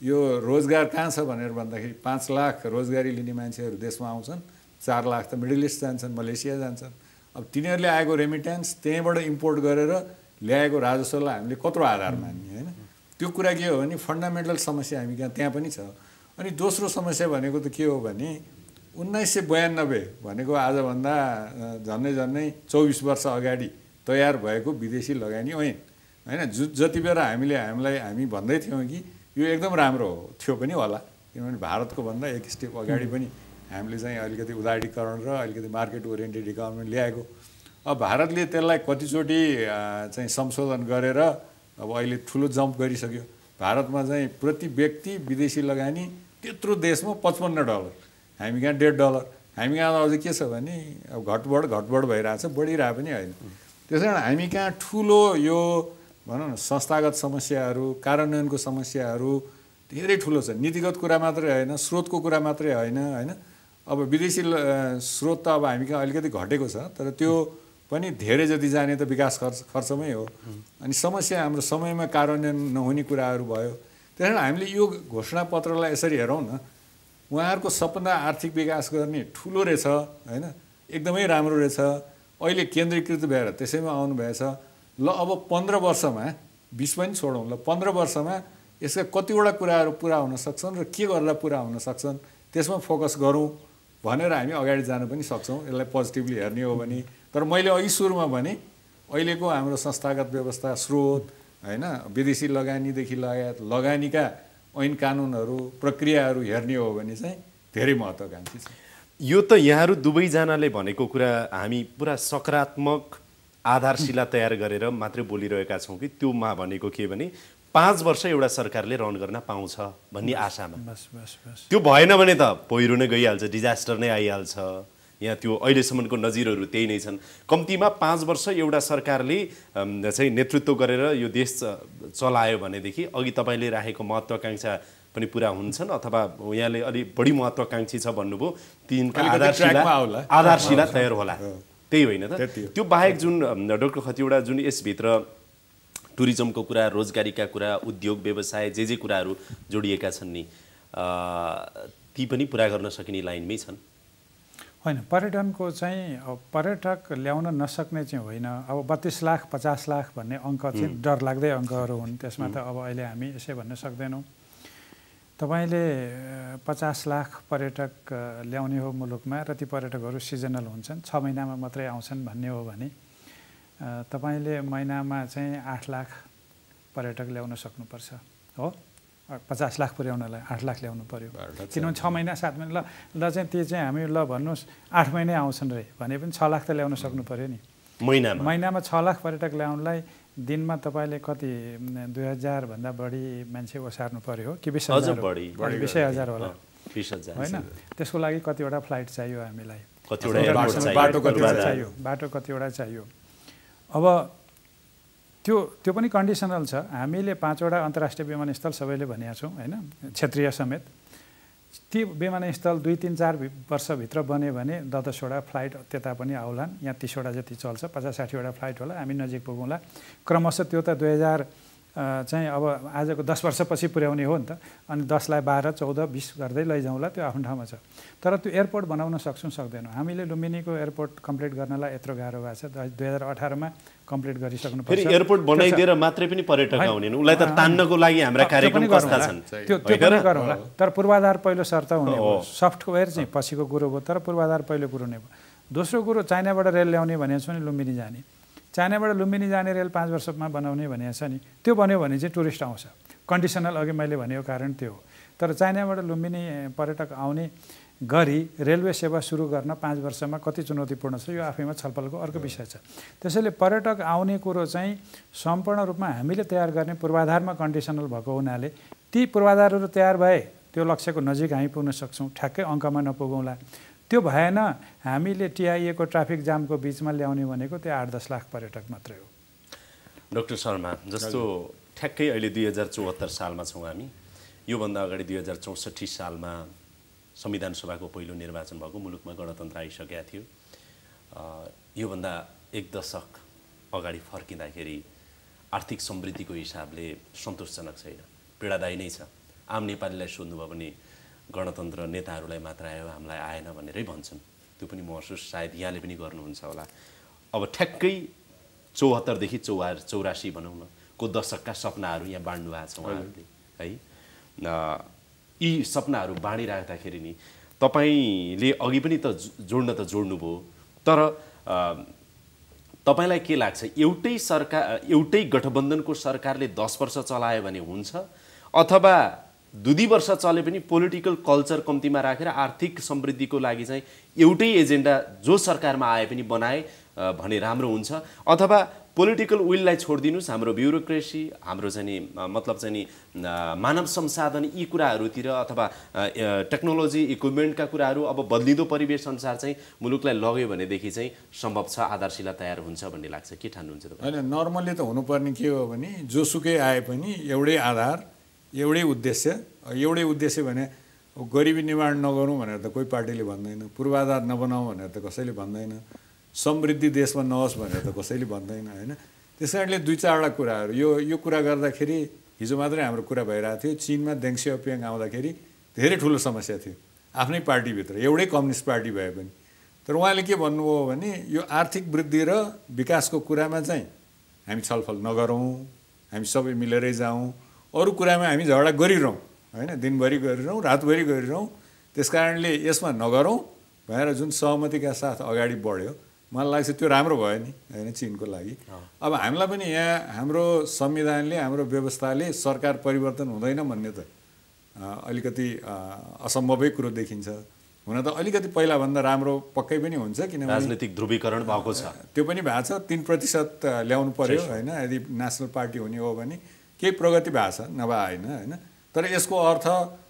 यो रोजगार कहाँ छ भनेर भन्दाखेरि पाँच लाख रोजगारी लिने मान्छेहरू देशमा आउँछन् चार लाख त मिडल इस्ट जान्छन् मलेसिया जान्छन् अब तिनीहरूले आएको रेमिट्यान्स त्यहीँबाट इम्पोर्ट गरेर ल्याएको राजस्वलाई हामीले कत्रो आधार मान्ने होइन त्यो कुरा के हो भने फन्डामेन्टल समस्या हामी कहाँ त्यहाँ पनि छ अनि दोस्रो समस्या भनेको त के हो भने उन्नाइस सय बयानब्बे भनेको आजभन्दा झन्नै झन्नै चौबिस वर्ष अगाडि तयार भएको विदेशी लगानी ऐन होइन जु जति बेला हामीले हामीलाई हामी भन्दै थियौँ कि यो एकदम राम्रो हो थियो पनि होला किनभने भारतको भन्दा एक स्टेप अगाडि पनि हामीले चाहिँ अलिकति उदारीकरण र अलिकति मार्केट ओरिएन्टेड इकोनोमी ल्याएको अब भारतले त्यसलाई कतिचोटि चाहिँ संशोधन गरेर अब अहिले ठुलो जम्प गरिसक्यो भारतमा चाहिँ प्रति व्यक्ति विदेशी लगानी त्यत्रो देशमा पचपन्न डलर हामी कहाँ डेढ डलर हामी कहाँ अझ के छ भने अब घटबड घटबड भइरहेछ बढिरहे पनि होइन त्यस कारण हामी कहाँ ठुलो यो भनौँ न संस्थागत समस्याहरू कार्यान्वयनको समस्याहरू धेरै ठुलो छ नीतिगत कुरा मात्रै होइन स्रोतको कुरा मात्रै होइन होइन अब विदेशी स्रोत त अब हामी कहाँ अलिकति घटेको छ तर त्यो पनि धेरै जति जाने त विकास खर्च खर्चमै हो अनि समस्या हाम्रो समयमा कार्यान्वयन नहुने कुराहरू भयो त्यस हामीले यो घोषणापत्रलाई यसरी हेरौँ न उहाँहरूको सपना आर्थिक विकास गर्ने ठुलो रहेछ होइन एकदमै राम्रो रहेछ अहिले केन्द्रीकृत भएर त्यसैमा आउनुभएछ ल अब पन्ध्र वर्षमा बिस पनि छोडौँ ल पन्ध्र वर्षमा यसका कतिवटा कुराहरू पुरा हुन सक्छन् र के गर्दा पुरा हुन सक्छन् त्यसमा फोकस गरौँ भनेर हामी अगाडि जानु पनि सक्छौँ यसलाई पोजिटिभली हेर्ने हो भने तर मैले अघि सुरुमा भने अहिलेको हाम्रो संस्थागत व्यवस्था स्रोत होइन विदेशी लगानीदेखि लगायत लगानीका ऐन कानुनहरू प्रक्रियाहरू हेर्ने हो भने चाहिँ धेरै महत्त्वकांक्षी छ यो त यहाँहरू दुवैजनाले भनेको कुरा हामी पुरा सकारात्मक आधारशिला (laughs) तयार गरेर मात्रै बोलिरहेका छौँ कि त्यो मा भनेको के भने पाँच वर्ष एउटा सरकारले रन गर्न पाउँछ भन्ने आशामा त्यो भएन भने त पहिरो नै गइहाल्छ डिजास्टर नै आइहाल्छ यहाँ त्यो अहिलेसम्मको नजिरहरू त्यही नै छन् कम्तीमा पाँच वर्ष एउटा सरकारले चाहिँ नेतृत्व गरेर यो देश चलायो भनेदेखि अघि तपाईँले राखेको महत्त्वाकाङ्क्षा पनि पुरा हुन्छन् अथवा यहाँले अलिक बढी महत्त्वाकाङ्क्षी छ भन्नुभयो तिनका आधारशिला आधारशिला तयार होला त्यही होइन त त्यो बाहेक जुन डक्टर खतिवडा जुन यसभित्र टुरिज्मको कुरा रोजगारीका कुरा उद्योग व्यवसाय जे जे कुराहरू जोडिएका छन् नि ती पनि पुरा गर्न सकिने लाइनमै छन् होइन पर्यटनको चाहिँ अब पर्यटक ल्याउन नसक्ने चाहिँ होइन अब बत्तिस लाख पचास लाख भन्ने अङ्क चाहिँ डरलाग्दै अङ्कहरू हुन् त्यसमा त अब अहिले हामी यसै भन्न सक्दैनौँ तपाईँले पचास लाख पर्यटक ल्याउने हो मुलुकमा र ती पर्यटकहरू सिजनल हुन्छन् छ महिनामा मात्रै आउँछन् भन्ने हो भने तपाईँले महिनामा चाहिँ आठ लाख पर्यटक ल्याउन सक्नुपर्छ हो पचास लाख पुर्याउनलाई आठ लाख ल्याउनु पऱ्यो किनभने छ महिना सात महिना ल ल चाहिँ त्यो चाहिँ हामी ल भन्नुहोस् आठ महिनै आउँछन् रे भने पनि छ लाख त ल्याउन सक्नु पऱ्यो नि महिनामा महिनामा छ लाख पर्यटक ल्याउनलाई दिनमा तपाईँले कति दुई हजारभन्दा बढी मान्छे ओसार्नु पऱ्यो कि बिस हजार बिसै हजार होला होइन त्यसको लागि कतिवटा फ्लाइट चाहियो हामीलाई बाटो कतिवटा चाहियो अब त्यो त्यो पनि कन्डिसनल छ हामीले पाँचवटा अन्तर्राष्ट्रिय विमानस्थल सबैले भनेका छौँ होइन क्षेत्रीय समेत ती विमानस्थल दुई तिन चार वर्षभित्र बन्यो भने दस दसवटा फ्लाइट त्यता पनि आउलान् यहाँ तिसवटा जति चल्छ पचास साठीवटा फ्लाइट होला हामी नजिक पुगौँला क्रमशः त्यो त दुई हजार चाहिँ अब आजको दस वर्षपछि पुर्याउने हो नि त अनि दसलाई बाह्र चौध बिस गर्दै लैजाउँला त्यो आफ्नो ठाउँमा छ तर त्यो एयरपोर्ट बनाउन सक्छौँ सक्दैनौँ हामीले लुम्बिनीको एयरपोर्ट कम्प्लिट गर्नलाई यत्रो गाह्रो भएको छ दुई हजार अठारमा कम्प्लिट गरिसक्नु पर्छ एयरपोर्ट बनाइदिएर मात्रै पनि पर्यटक उसलाई त तान्नको लागि हाम्रा कार्यक्रम कस्ता छन् त्यो त्यो तर पूर्वाधार पहिलो शर्त हुने हो सफ्टवेयर चाहिँ पछिको कुरो भयो तर पूर्वाधार पहिलो कुरो नै भयो दोस्रो कुरो चाइनाबाट रेल ल्याउने भनेको छ नि लुम्बिनी जाने चाइनाबाट लुम्बिनी जाने रेल पाँच वर्षमा बनाउने भनिएको छ नि त्यो बन्यो भने चाहिँ टुरिस्ट आउँछ कन्डिसनल अघि मैले भनेको कारण त्यो हो तर चाइनाबाट लुम्बिनी पर्यटक आउने गरी रेलवे सेवा सुरु गर्न पाँच वर्षमा कति चुनौतीपूर्ण छ यो आफैमा छलफलको अर्को विषय छ त्यसैले पर्यटक आउने कुरो चाहिँ सम्पूर्ण रूपमा हामीले तयार गर्ने पूर्वाधारमा कन्डिसनल भएको हुनाले ती पूर्वाधारहरू तयार भए त्यो लक्ष्यको नजिक हामी पुग्न सक्छौँ ठ्याक्कै अङ्कमा नपुगौँला त्यो भएन हामीले टिआइएको ट्राफिक जामको बिचमा ल्याउने भनेको त्यो आठ दस लाख पर्यटक मात्रै हो डक्टर शर्मा जस्तो ठ्याक्कै अहिले दुई हजार चौहत्तर सालमा छौँ हामी योभन्दा अगाडि दुई हजार चौसठी सालमा संविधान सभाको पहिलो निर्वाचन भएको मुलुकमा गणतन्त्र आइसकेका थियो योभन्दा एक दशक अगाडि फर्किँदाखेरि आर्थिक समृद्धिको हिसाबले सन्तोषजनक छैन पीडादायी नै छ आम नेपालीलाई सोध्नुभयो भने गणतन्त्र नेताहरूलाई मात्र आयो हामीलाई आएन भनेरै भन्छन् त्यो पनि महसुस सायद यहाँले पनि गर्नुहुन्छ होला अब ठ्याक्कै चौहत्तरदेखि चौवा चौरासी भनौँ को दशकका सपनाहरू यहाँ बाँड्नु भएको छ उहाँहरूले है यी सपनाहरू बाँडिराख्दाखेरि नि तपाईँले अघि पनि त जोड्न त जोड्नुभयो तर तपाईँलाई के लाग्छ एउटै सरकार एउटै गठबन्धनको सरकारले दस वर्ष चलायो भने हुन्छ अथवा दुई वर्ष चले पनि पोलिटिकल कल्चर कम्तीमा राखेर आर्थिक समृद्धिको लागि चाहिँ एउटै एजेन्डा जो सरकारमा आए पनि बनाए भने राम्रो हुन्छ अथवा पोलिटिकल विललाई छोडिदिनुहोस् हाम्रो ब्युरोक्रेसी हाम्रो चाहिँ मतलब चाहिँ नि मानव संसाधन यी कुराहरूतिर अथवा टेक्नोलोजी इक्विपमेन्टका कुराहरू अब बदलिँदो परिवेश अनुसार चाहिँ मुलुकलाई लग्यो भनेदेखि चाहिँ सम्भव छ आधारशिला तयार हुन्छ भन्ने लाग्छ के ठान्नुहुन्छ तपाईँ होइन नर्मल्ली त हुनुपर्ने के हो भने जोसुकै आए पनि एउटै आधार एउटै उद्देश्य एउटै उद्देश्य भने गरिबी निर्माण नगरौँ भनेर त कोही पार्टीले भन्दैन पूर्वाधार नबनाऊ भनेर त कसैले भन्दैन समृद्धि देशमा नहोस् भनेर त कसैले भन्दैन होइन त्यस कारणले दुई चारवटा कुराहरू यो यो कुरा गर्दाखेरि हिजो मात्रै हाम्रो कुरा भइरहेको थियो चिनमा देङ्सियापियाङ आउँदाखेरि धेरै ठुलो समस्या थियो आफ्नै पार्टीभित्र एउटै कम्युनिस्ट पार्टी भए पनि तर उहाँले के भन्नुभयो भने यो आर्थिक वृद्धि र विकासको कुरामा चाहिँ हामी छलफल नगरौँ हामी सबै मिलेरै जाउँ अरू कुरामा हामी झगडा गरिरहँ होइन दिनभरि गरिरहँ रातभरि गरिरहँ त्यस कारणले यसमा नगरौँ भनेर जुन सहमतिका साथ अगाडि बढ्यो मलाई लाग्छ त्यो राम्रो भयो नि होइन चिनको लागि अब हामीलाई पनि यहाँ हाम्रो संविधानले हाम्रो व्यवस्थाले सरकार परिवर्तन हुँदैन भन्ने त अलिकति असम्भवै कुरो देखिन्छ हुन त अलिकति पहिलाभन्दा राम्रो पक्कै पनि हुन्छ किन राजनीतिक ध्रुवीकरण भएको छ त्यो पनि भएको छ तिन प्रतिशत ल्याउनु पर्यो होइन यदि नेसनल पार्टी हुने हो भने केही प्रगति भएको छ नभए होइन होइन तर यसको अर्थ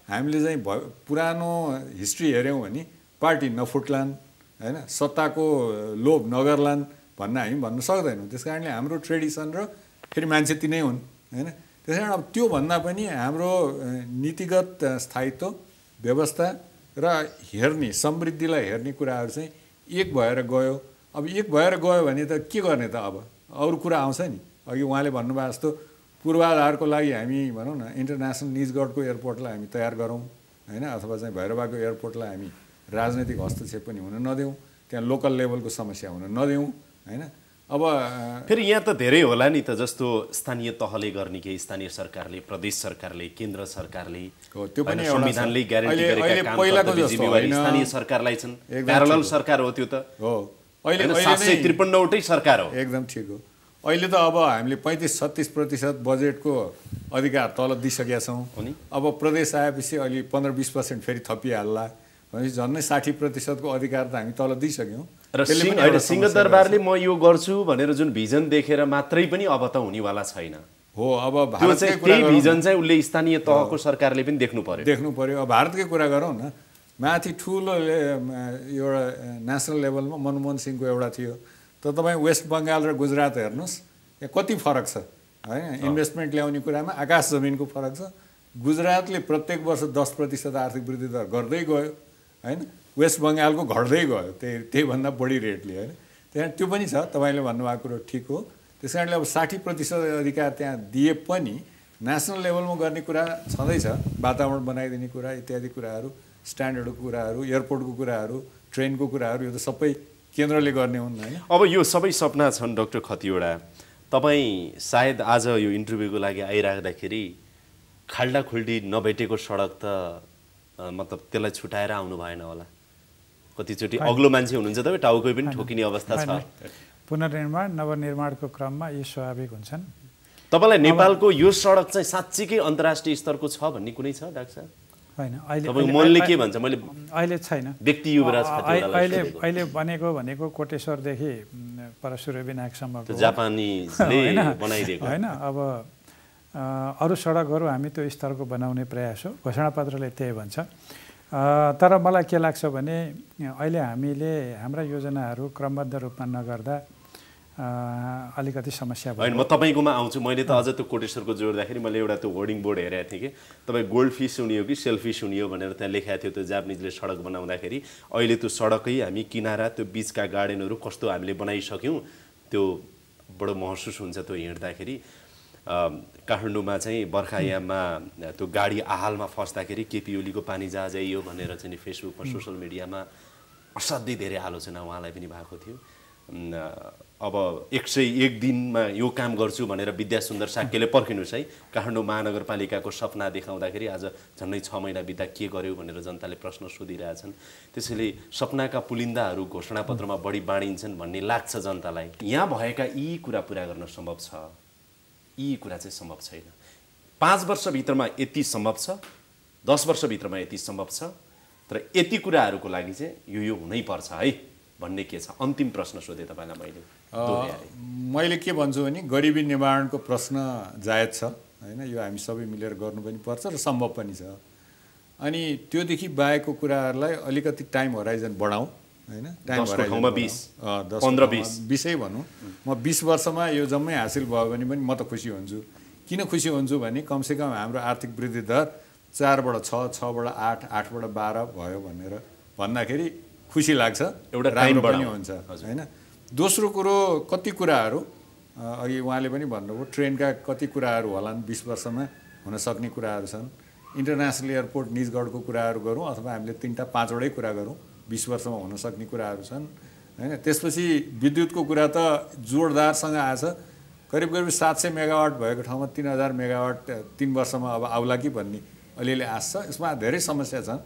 हामीले चाहिँ भयो पुरानो हिस्ट्री हेऱ्यौँ भने पार्टी नफुट्लान् होइन सत्ताको लोभ नगर्लान् भन्न हामी भन्न सक्दैनौँ त्यस कारणले हाम्रो ट्रेडिसन र फेरि मान्छे तिनै हुन् होइन त्यस कारण अब त्योभन्दा पनि हाम्रो नीतिगत स्थायित्व व्यवस्था र हेर्ने समृद्धिलाई हेर्ने कुराहरू चाहिँ एक भएर गयो अब एक भएर गयो भने त के गर्ने त अब अरू कुरा आउँछ नि अघि उहाँले भन्नुभएको जस्तो पूर्वाधारको लागि हामी भनौँ न इन्टरनेसनल निजगढको एयरपोर्टलाई हामी तयार गरौँ होइन अथवा चाहिँ भैरवाको एयरपोर्टलाई हामी राजनैतिक हस्तक्षेप पनि हुन नदेऊ त्यहाँ लोकल लेभलको समस्या हुन नदेऊ होइन अब फेरि यहाँ त धेरै होला नि त जस्तो स्थानीय तहले गर्ने के स्थानीय सरकारले प्रदेश सरकारले केन्द्र सरकारले त्यो पनि संविधानले ग्यारेन्टी गरेका स्थानीय सरकारलाई छन् सरकार हो त्यो त हो अहिले त्रिपन्नवटै सरकार हो एकदम ठिक हो अहिले त अब हामीले पैँतिस छत्तिस प्रतिशत बजेटको अधिकार तलब दिइसकेका छौँ अब प्रदेश आएपछि अहिले पन्ध्र बिस पर्सेन्ट फेरि थपिहाल्ला भनेपछि झन्नै साठी प्रतिशतको अधिकार त हामी तल दिइसक्यौँ र सिंहदरबारले म यो गर्छु भनेर जुन भिजन देखेर मात्रै पनि अब त हुनेवाला छैन हो अब त्यही भिजन चाहिँ उसले स्थानीय तहको सरकारले पनि देख्नु पर्यो देख्नु पर्यो अब भारतकै कुरा गरौँ न माथि ठुलो एउटा नेसनल लेभलमा मनमोहन सिंहको एउटा थियो त तपाईँ वेस्ट बङ्गाल र गुजरात हेर्नुहोस् यहाँ कति फरक छ होइन इन्भेस्टमेन्ट ल्याउने कुरामा आकाश जमिनको फरक छ गुजरातले प्रत्येक वर्ष दस प्रतिशत आर्थिक वृद्धि दर गर्दै गयो होइन वेस्ट बङ्गालको घट्दै गयो त्यही त्यहीभन्दा बढी रेटले होइन त्यहाँ त्यो पनि छ तपाईँले भन्नुभएको कुरो ठिक हो त्यस कारणले अब साठी प्रतिशत अधिकार त्यहाँ दिए पनि नेसनल लेभलमा गर्ने कुरा छँदैछ वातावरण बनाइदिने कुरा इत्यादि कुराहरू स्ट्यान्डर्डको कुराहरू एयरपोर्टको कुराहरू ट्रेनको कुराहरू यो त सबै केन्द्रले गर्ने हुन् होइन अब यो सबै सपना छन् डक्टर खतिवडा तपाईँ सायद आज यो इन्टरभ्यूको लागि आइराख्दाखेरि खाल्डाखुल्डी नभेटेको सडक त मतलब त्यसलाई छुट्याएर आउनु भएन होला कतिचोटि अग्लो मान्छे हुनुहुन्छ तपाईँ टाउकै पनि ठोकिने अवस्था छ पुनर्निर्माण नवनिर्माणको क्रममा यी स्वाभाविक हुन्छन् तपाईँलाई नेपालको यो सडक चाहिँ साँच्चीकै अन्तर्राष्ट्रिय स्तरको छ भन्ने कुनै छ डाक्टर होइन अहिले मनले के भन्छ मैले अहिले छैन व्यक्ति युवराज अहिले अहिले बनेको भनेको कोटेश्वरदेखि पर विनायकसम्म बनाइदिएको होइन अब अरू सडकहरू हामी त्यो स्तरको बनाउने प्रयास हो घोषणापत्रले त्यही भन्छ तर मलाई के लाग्छ भने अहिले हामीले हाम्रा योजनाहरू क्रमबद्ध रूपमा नगर्दा अलिकति समस्या भयो होइन म तपाईँकोमा आउँछु मैले त अझ त्यो कोटेश्वरको जोड्दाखेरि मैले एउटा त्यो होर्डिङ बोर्ड हेरेको थिएँ कि तपाईँ गोल्ड फिस हुने हो कि सेल्फिस हुने हो भनेर त्यहाँ लेखाएको थियो त्यो जापानिजले सडक बनाउँदाखेरि अहिले त्यो सडकै हामी किनारा त्यो बिचका गार्डनहरू कस्तो हामीले बनाइसक्यौँ त्यो बडो महसुस हुन्छ त्यो हिँड्दाखेरि काठमाडौँमा चाहिँ बर्खायाममा त्यो गाडी आहालमा फस्दाखेरि केपी ओलीको पानी जहाज आइयो भनेर चाहिँ फेसबुकमा सोसियल मिडियामा असाध्यै धेरै आलोचना उहाँलाई पनि भएको थियो अब एक सय एक दिनमा यो काम गर्छु भनेर विद्या सुन्दर साक्यले पर्खिनुहोस् है काठमाडौँ महानगरपालिकाको सपना देखाउँदाखेरि आज झन्डै छ महिना बित्दा के गर्यो भनेर जनताले प्रश्न सोधिरहेछन् त्यसैले सपनाका पुलिन्दाहरू घोषणापत्रमा बढी बाँडिन्छन् भन्ने लाग्छ जनतालाई यहाँ भएका यी कुरा पुरा गर्न सम्भव छ यी कुरा चाहिँ सम्भव छैन पाँच वर्षभित्रमा यति सम्भव छ दस वर्षभित्रमा यति सम्भव छ तर यति कुराहरूको लागि चाहिँ यो यो हुनैपर्छ है भन्ने के छ अन्तिम प्रश्न सोधेँ तपाईँलाई मैले मैले के भन्छु भने गरिबी निवारणको प्रश्न जायज छ होइन यो हामी सबै मिलेर गर्नु पनि पर्छ र सम्भव पनि छ अनि त्योदेखि बाहेकको कुराहरूलाई अलिकति टाइम होराइजन बढाउँ होइन टाइम हराइजनमा बिस पन्ध्र बिस बिसै भनौँ म बिस वर्षमा यो जम्मै हासिल भयो भने पनि म त खुसी हुन्छु किन खुसी हुन्छु भने कमसेकम हाम्रो आर्थिक वृद्धि दर चारबाट छ छबाट आठ आठबाट बाह्र भयो भनेर भन्दाखेरि खुसी लाग्छ एउटा राम्रो पनि हुन्छ होइन दोस्रो कुरो कति कुराहरू अघि उहाँले पनि भन्नुभयो ट्रेनका कति कुराहरू होलान् बिस वर्षमा हुन सक्ने कुराहरू छन् इन्टरनेसनल एयरपोर्ट निजगढको कुराहरू गरौँ अथवा हामीले तिनवटा पाँचवटै कुरा गरौँ बिस वर्षमा हुन सक्ने कुराहरू छन् होइन त्यसपछि विद्युतको कुरा त जोरदारसँग आएछ करिब करिब सात सय मेगावाट भएको ठाउँमा तिन हजार मेगावाट तिन वर्षमा अब आउला कि भन्ने अलिअलि आश छ यसमा धेरै समस्या छन्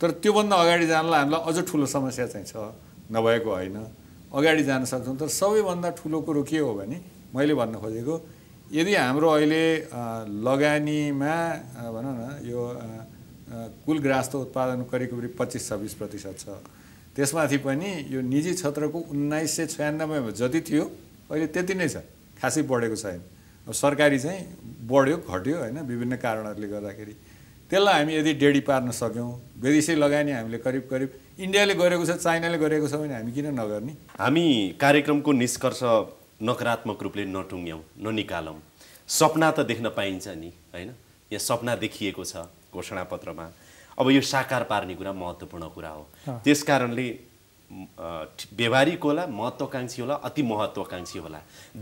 तर त्योभन्दा अगाडि जानलाई हामीलाई अझ ठुलो समस्या चाहिँ छ नभएको होइन अगाडि जान सक्छौँ तर सबैभन्दा ठुलो कुरो के हो भने मैले भन्न खोजेको यदि हाम्रो अहिले लगानीमा भनौँ न यो कुल ग्रास्त उत्पादन करिब करिब पच्चिस छब्बिस प्रतिशत छ त्यसमाथि पनि यो निजी क्षेत्रको उन्नाइस सय छयानब्बेमा जति थियो अहिले त्यति नै छ खासै बढेको छैन अब सरकारी चाहिँ बढ्यो घट्यो होइन विभिन्न कारणहरूले गर्दाखेरि त्यसलाई हामी यदि डेडी पार्न सक्यौँ विदेशी लगानी हामीले करिब करिब इन्डियाले गरेको छ चाइनाले गरेको छ भने हामी किन नगर्ने हामी कार्यक्रमको निष्कर्ष नकारात्मक रूपले नटुङ्ग्यौँ ननिकालौँ सपना त देख्न पाइन्छ नि होइन यहाँ सपना देखिएको छ घोषणापत्रमा अब यो साकार पार्ने कुरा महत्त्वपूर्ण कुरा हो त्यस कारणले व्यवहारिक होला महत्त्वाकाङ्क्षी होला अति महत्त्वाकाङ्क्षी होला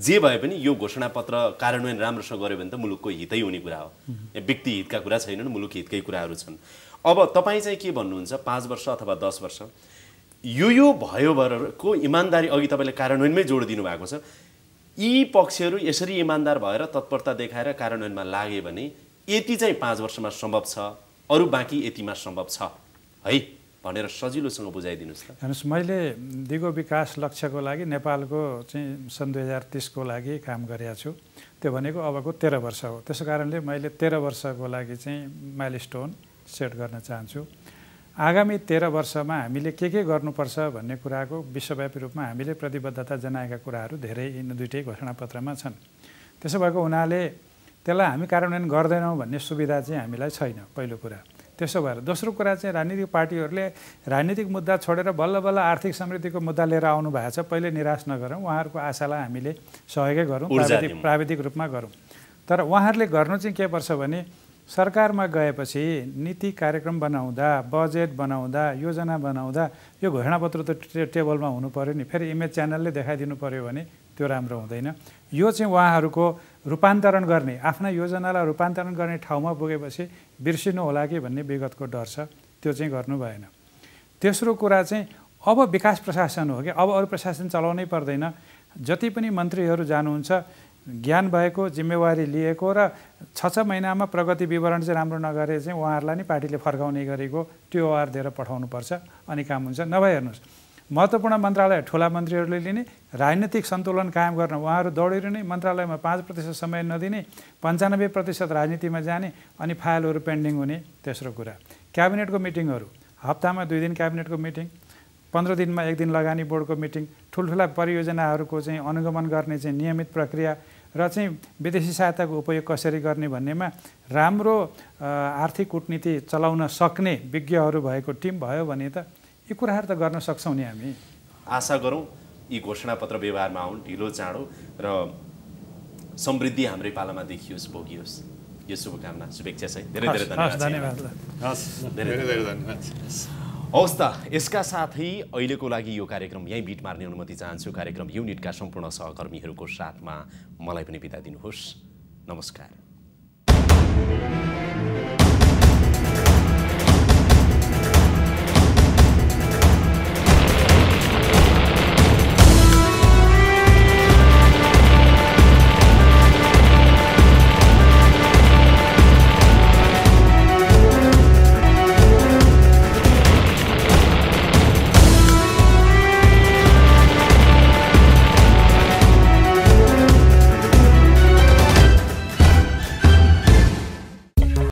जे भए पनि यो घोषणापत्र कार्यान्वयन राम्रोसँग गऱ्यो भने त मुलुकको हितै हुने कुरा हो व्यक्ति हितका कुरा छैनन् मुलुक हितकै कुराहरू छन् अब तपाईँ चाहिँ के भन्नुहुन्छ पाँच वर्ष अथवा दस वर्ष यो यो भयो भरको इमान्दारी अघि तपाईँले कार्यान्वयनमै जोड दिनु भएको छ यी पक्षहरू यसरी इमान्दार भएर तत्परता देखाएर कार्यान्वयनमा लागे भने यति चाहिँ पाँच वर्षमा सम्भव छ अरू बाँकी यतिमा सम्भव छ है भनेर सजिलोसँग बुझाइदिनुहोस् त हेर्नुहोस् मैले दिगो विकास लक्ष्यको लागि नेपालको चाहिँ सन् दुई हजार तिसको लागि काम गरेका छु त्यो भनेको अबको तेह्र वर्ष हो त्यसो कारणले मैले तेह्र वर्षको लागि चाहिँ माइल स्टोन सेट गर्न चाहन्छु आगामी तेह्र वर्षमा हामीले के के गर्नुपर्छ भन्ने कुराको विश्वव्यापी रूपमा हामीले प्रतिबद्धता जनाएका कुराहरू धेरै यिनी दुइटै घोषणापत्रमा छन् त्यसो भएको हुनाले त्यसलाई हामी कार्यान्वयन गर्दैनौँ भन्ने सुविधा चाहिँ हामीलाई छैन पहिलो कुरा त्यसो भएर दोस्रो कुरा चाहिँ राजनीतिक पार्टीहरूले राजनीतिक मुद्दा छोडेर बल्ल बल्ल आर्थिक समृद्धिको मुद्दा लिएर आउनु भएको छ पहिले निराश नगरौँ उहाँहरूको आशालाई हामीले सहयोगै गरौँ प्राविधिक प्राविधिक रूपमा गरौँ तर उहाँहरूले गर्नु चाहिँ के पर्छ भने सरकारमा गएपछि नीति कार्यक्रम बनाउँदा बजेट बनाउँदा योजना बनाउँदा यो घोषणापत्र त टेबलमा हुनु पऱ्यो नि फेरि इमेज च्यानलले देखाइदिनु पऱ्यो भने त्यो राम्रो हुँदैन यो चाहिँ उहाँहरूको रूपान्तरण गर्ने आफ्ना योजनालाई रूपान्तरण गर्ने ठाउँमा पुगेपछि बिर्सिनु होला कि भन्ने विगतको डर छ त्यो चाहिँ गर्नु भएन तेस्रो कुरा चाहिँ अब विकास प्रशासन हो कि अब अरू प्रशासन चलाउनै पर्दैन जति पनि मन्त्रीहरू जानुहुन्छ ज्ञान भएको जिम्मेवारी लिएको र छ छ महिनामा प्रगति विवरण चाहिँ राम्रो नगरे चाहिँ उहाँहरूलाई नै पार्टीले फर्काउने गरेको त्यो अवार दिएर पठाउनुपर्छ अनि काम हुन्छ नभए हेर्नुहोस् महत्त्वपूर्ण मन्त्रालय ठुला मन्त्रीहरूले लिने राजनीतिक सन्तुलन कायम गर्न उहाँहरू दौडिरहने मन्त्रालयमा पाँच प्रतिशत समय नदिने पन्चानब्बे प्रतिशत राजनीतिमा जाने अनि फाइलहरू पेन्डिङ हुने तेस्रो कुरा क्याबिनेटको मिटिङहरू हप्तामा दुई दिन क्याबिनेटको मिटिङ पन्ध्र दिनमा एक दिन लगानी बोर्डको मिटिङ ठुल्ठुला परियोजनाहरूको चाहिँ अनुगमन गर्ने चाहिँ नियमित प्रक्रिया र चाहिँ विदेशी सहायताको उपयोग कसरी गर्ने भन्नेमा राम्रो आर्थिक कुटनीति चलाउन सक्ने विज्ञहरू भएको टिम भयो भने त यी कुराहरू त गर्न सक्छौँ नि हामी आशा गरौँ यी घोषणापत्र व्यवहारमा आउन् ढिलो चाँडो र समृद्धि हाम्रै पालामा देखियोस् भोगियोस् यो शुभकामना शुभेच्छा छ धेरै धेरै धन्यवाद धेरै धेरै धन्यवाद हवस् त यसका साथै अहिलेको लागि यो कार्यक्रम यहीँ बिट मार्ने अनुमति चाहन्छु कार्यक्रम युनिटका सम्पूर्ण सहकर्मीहरूको साथमा मलाई पनि बिदा दिनुहोस् नमस्कार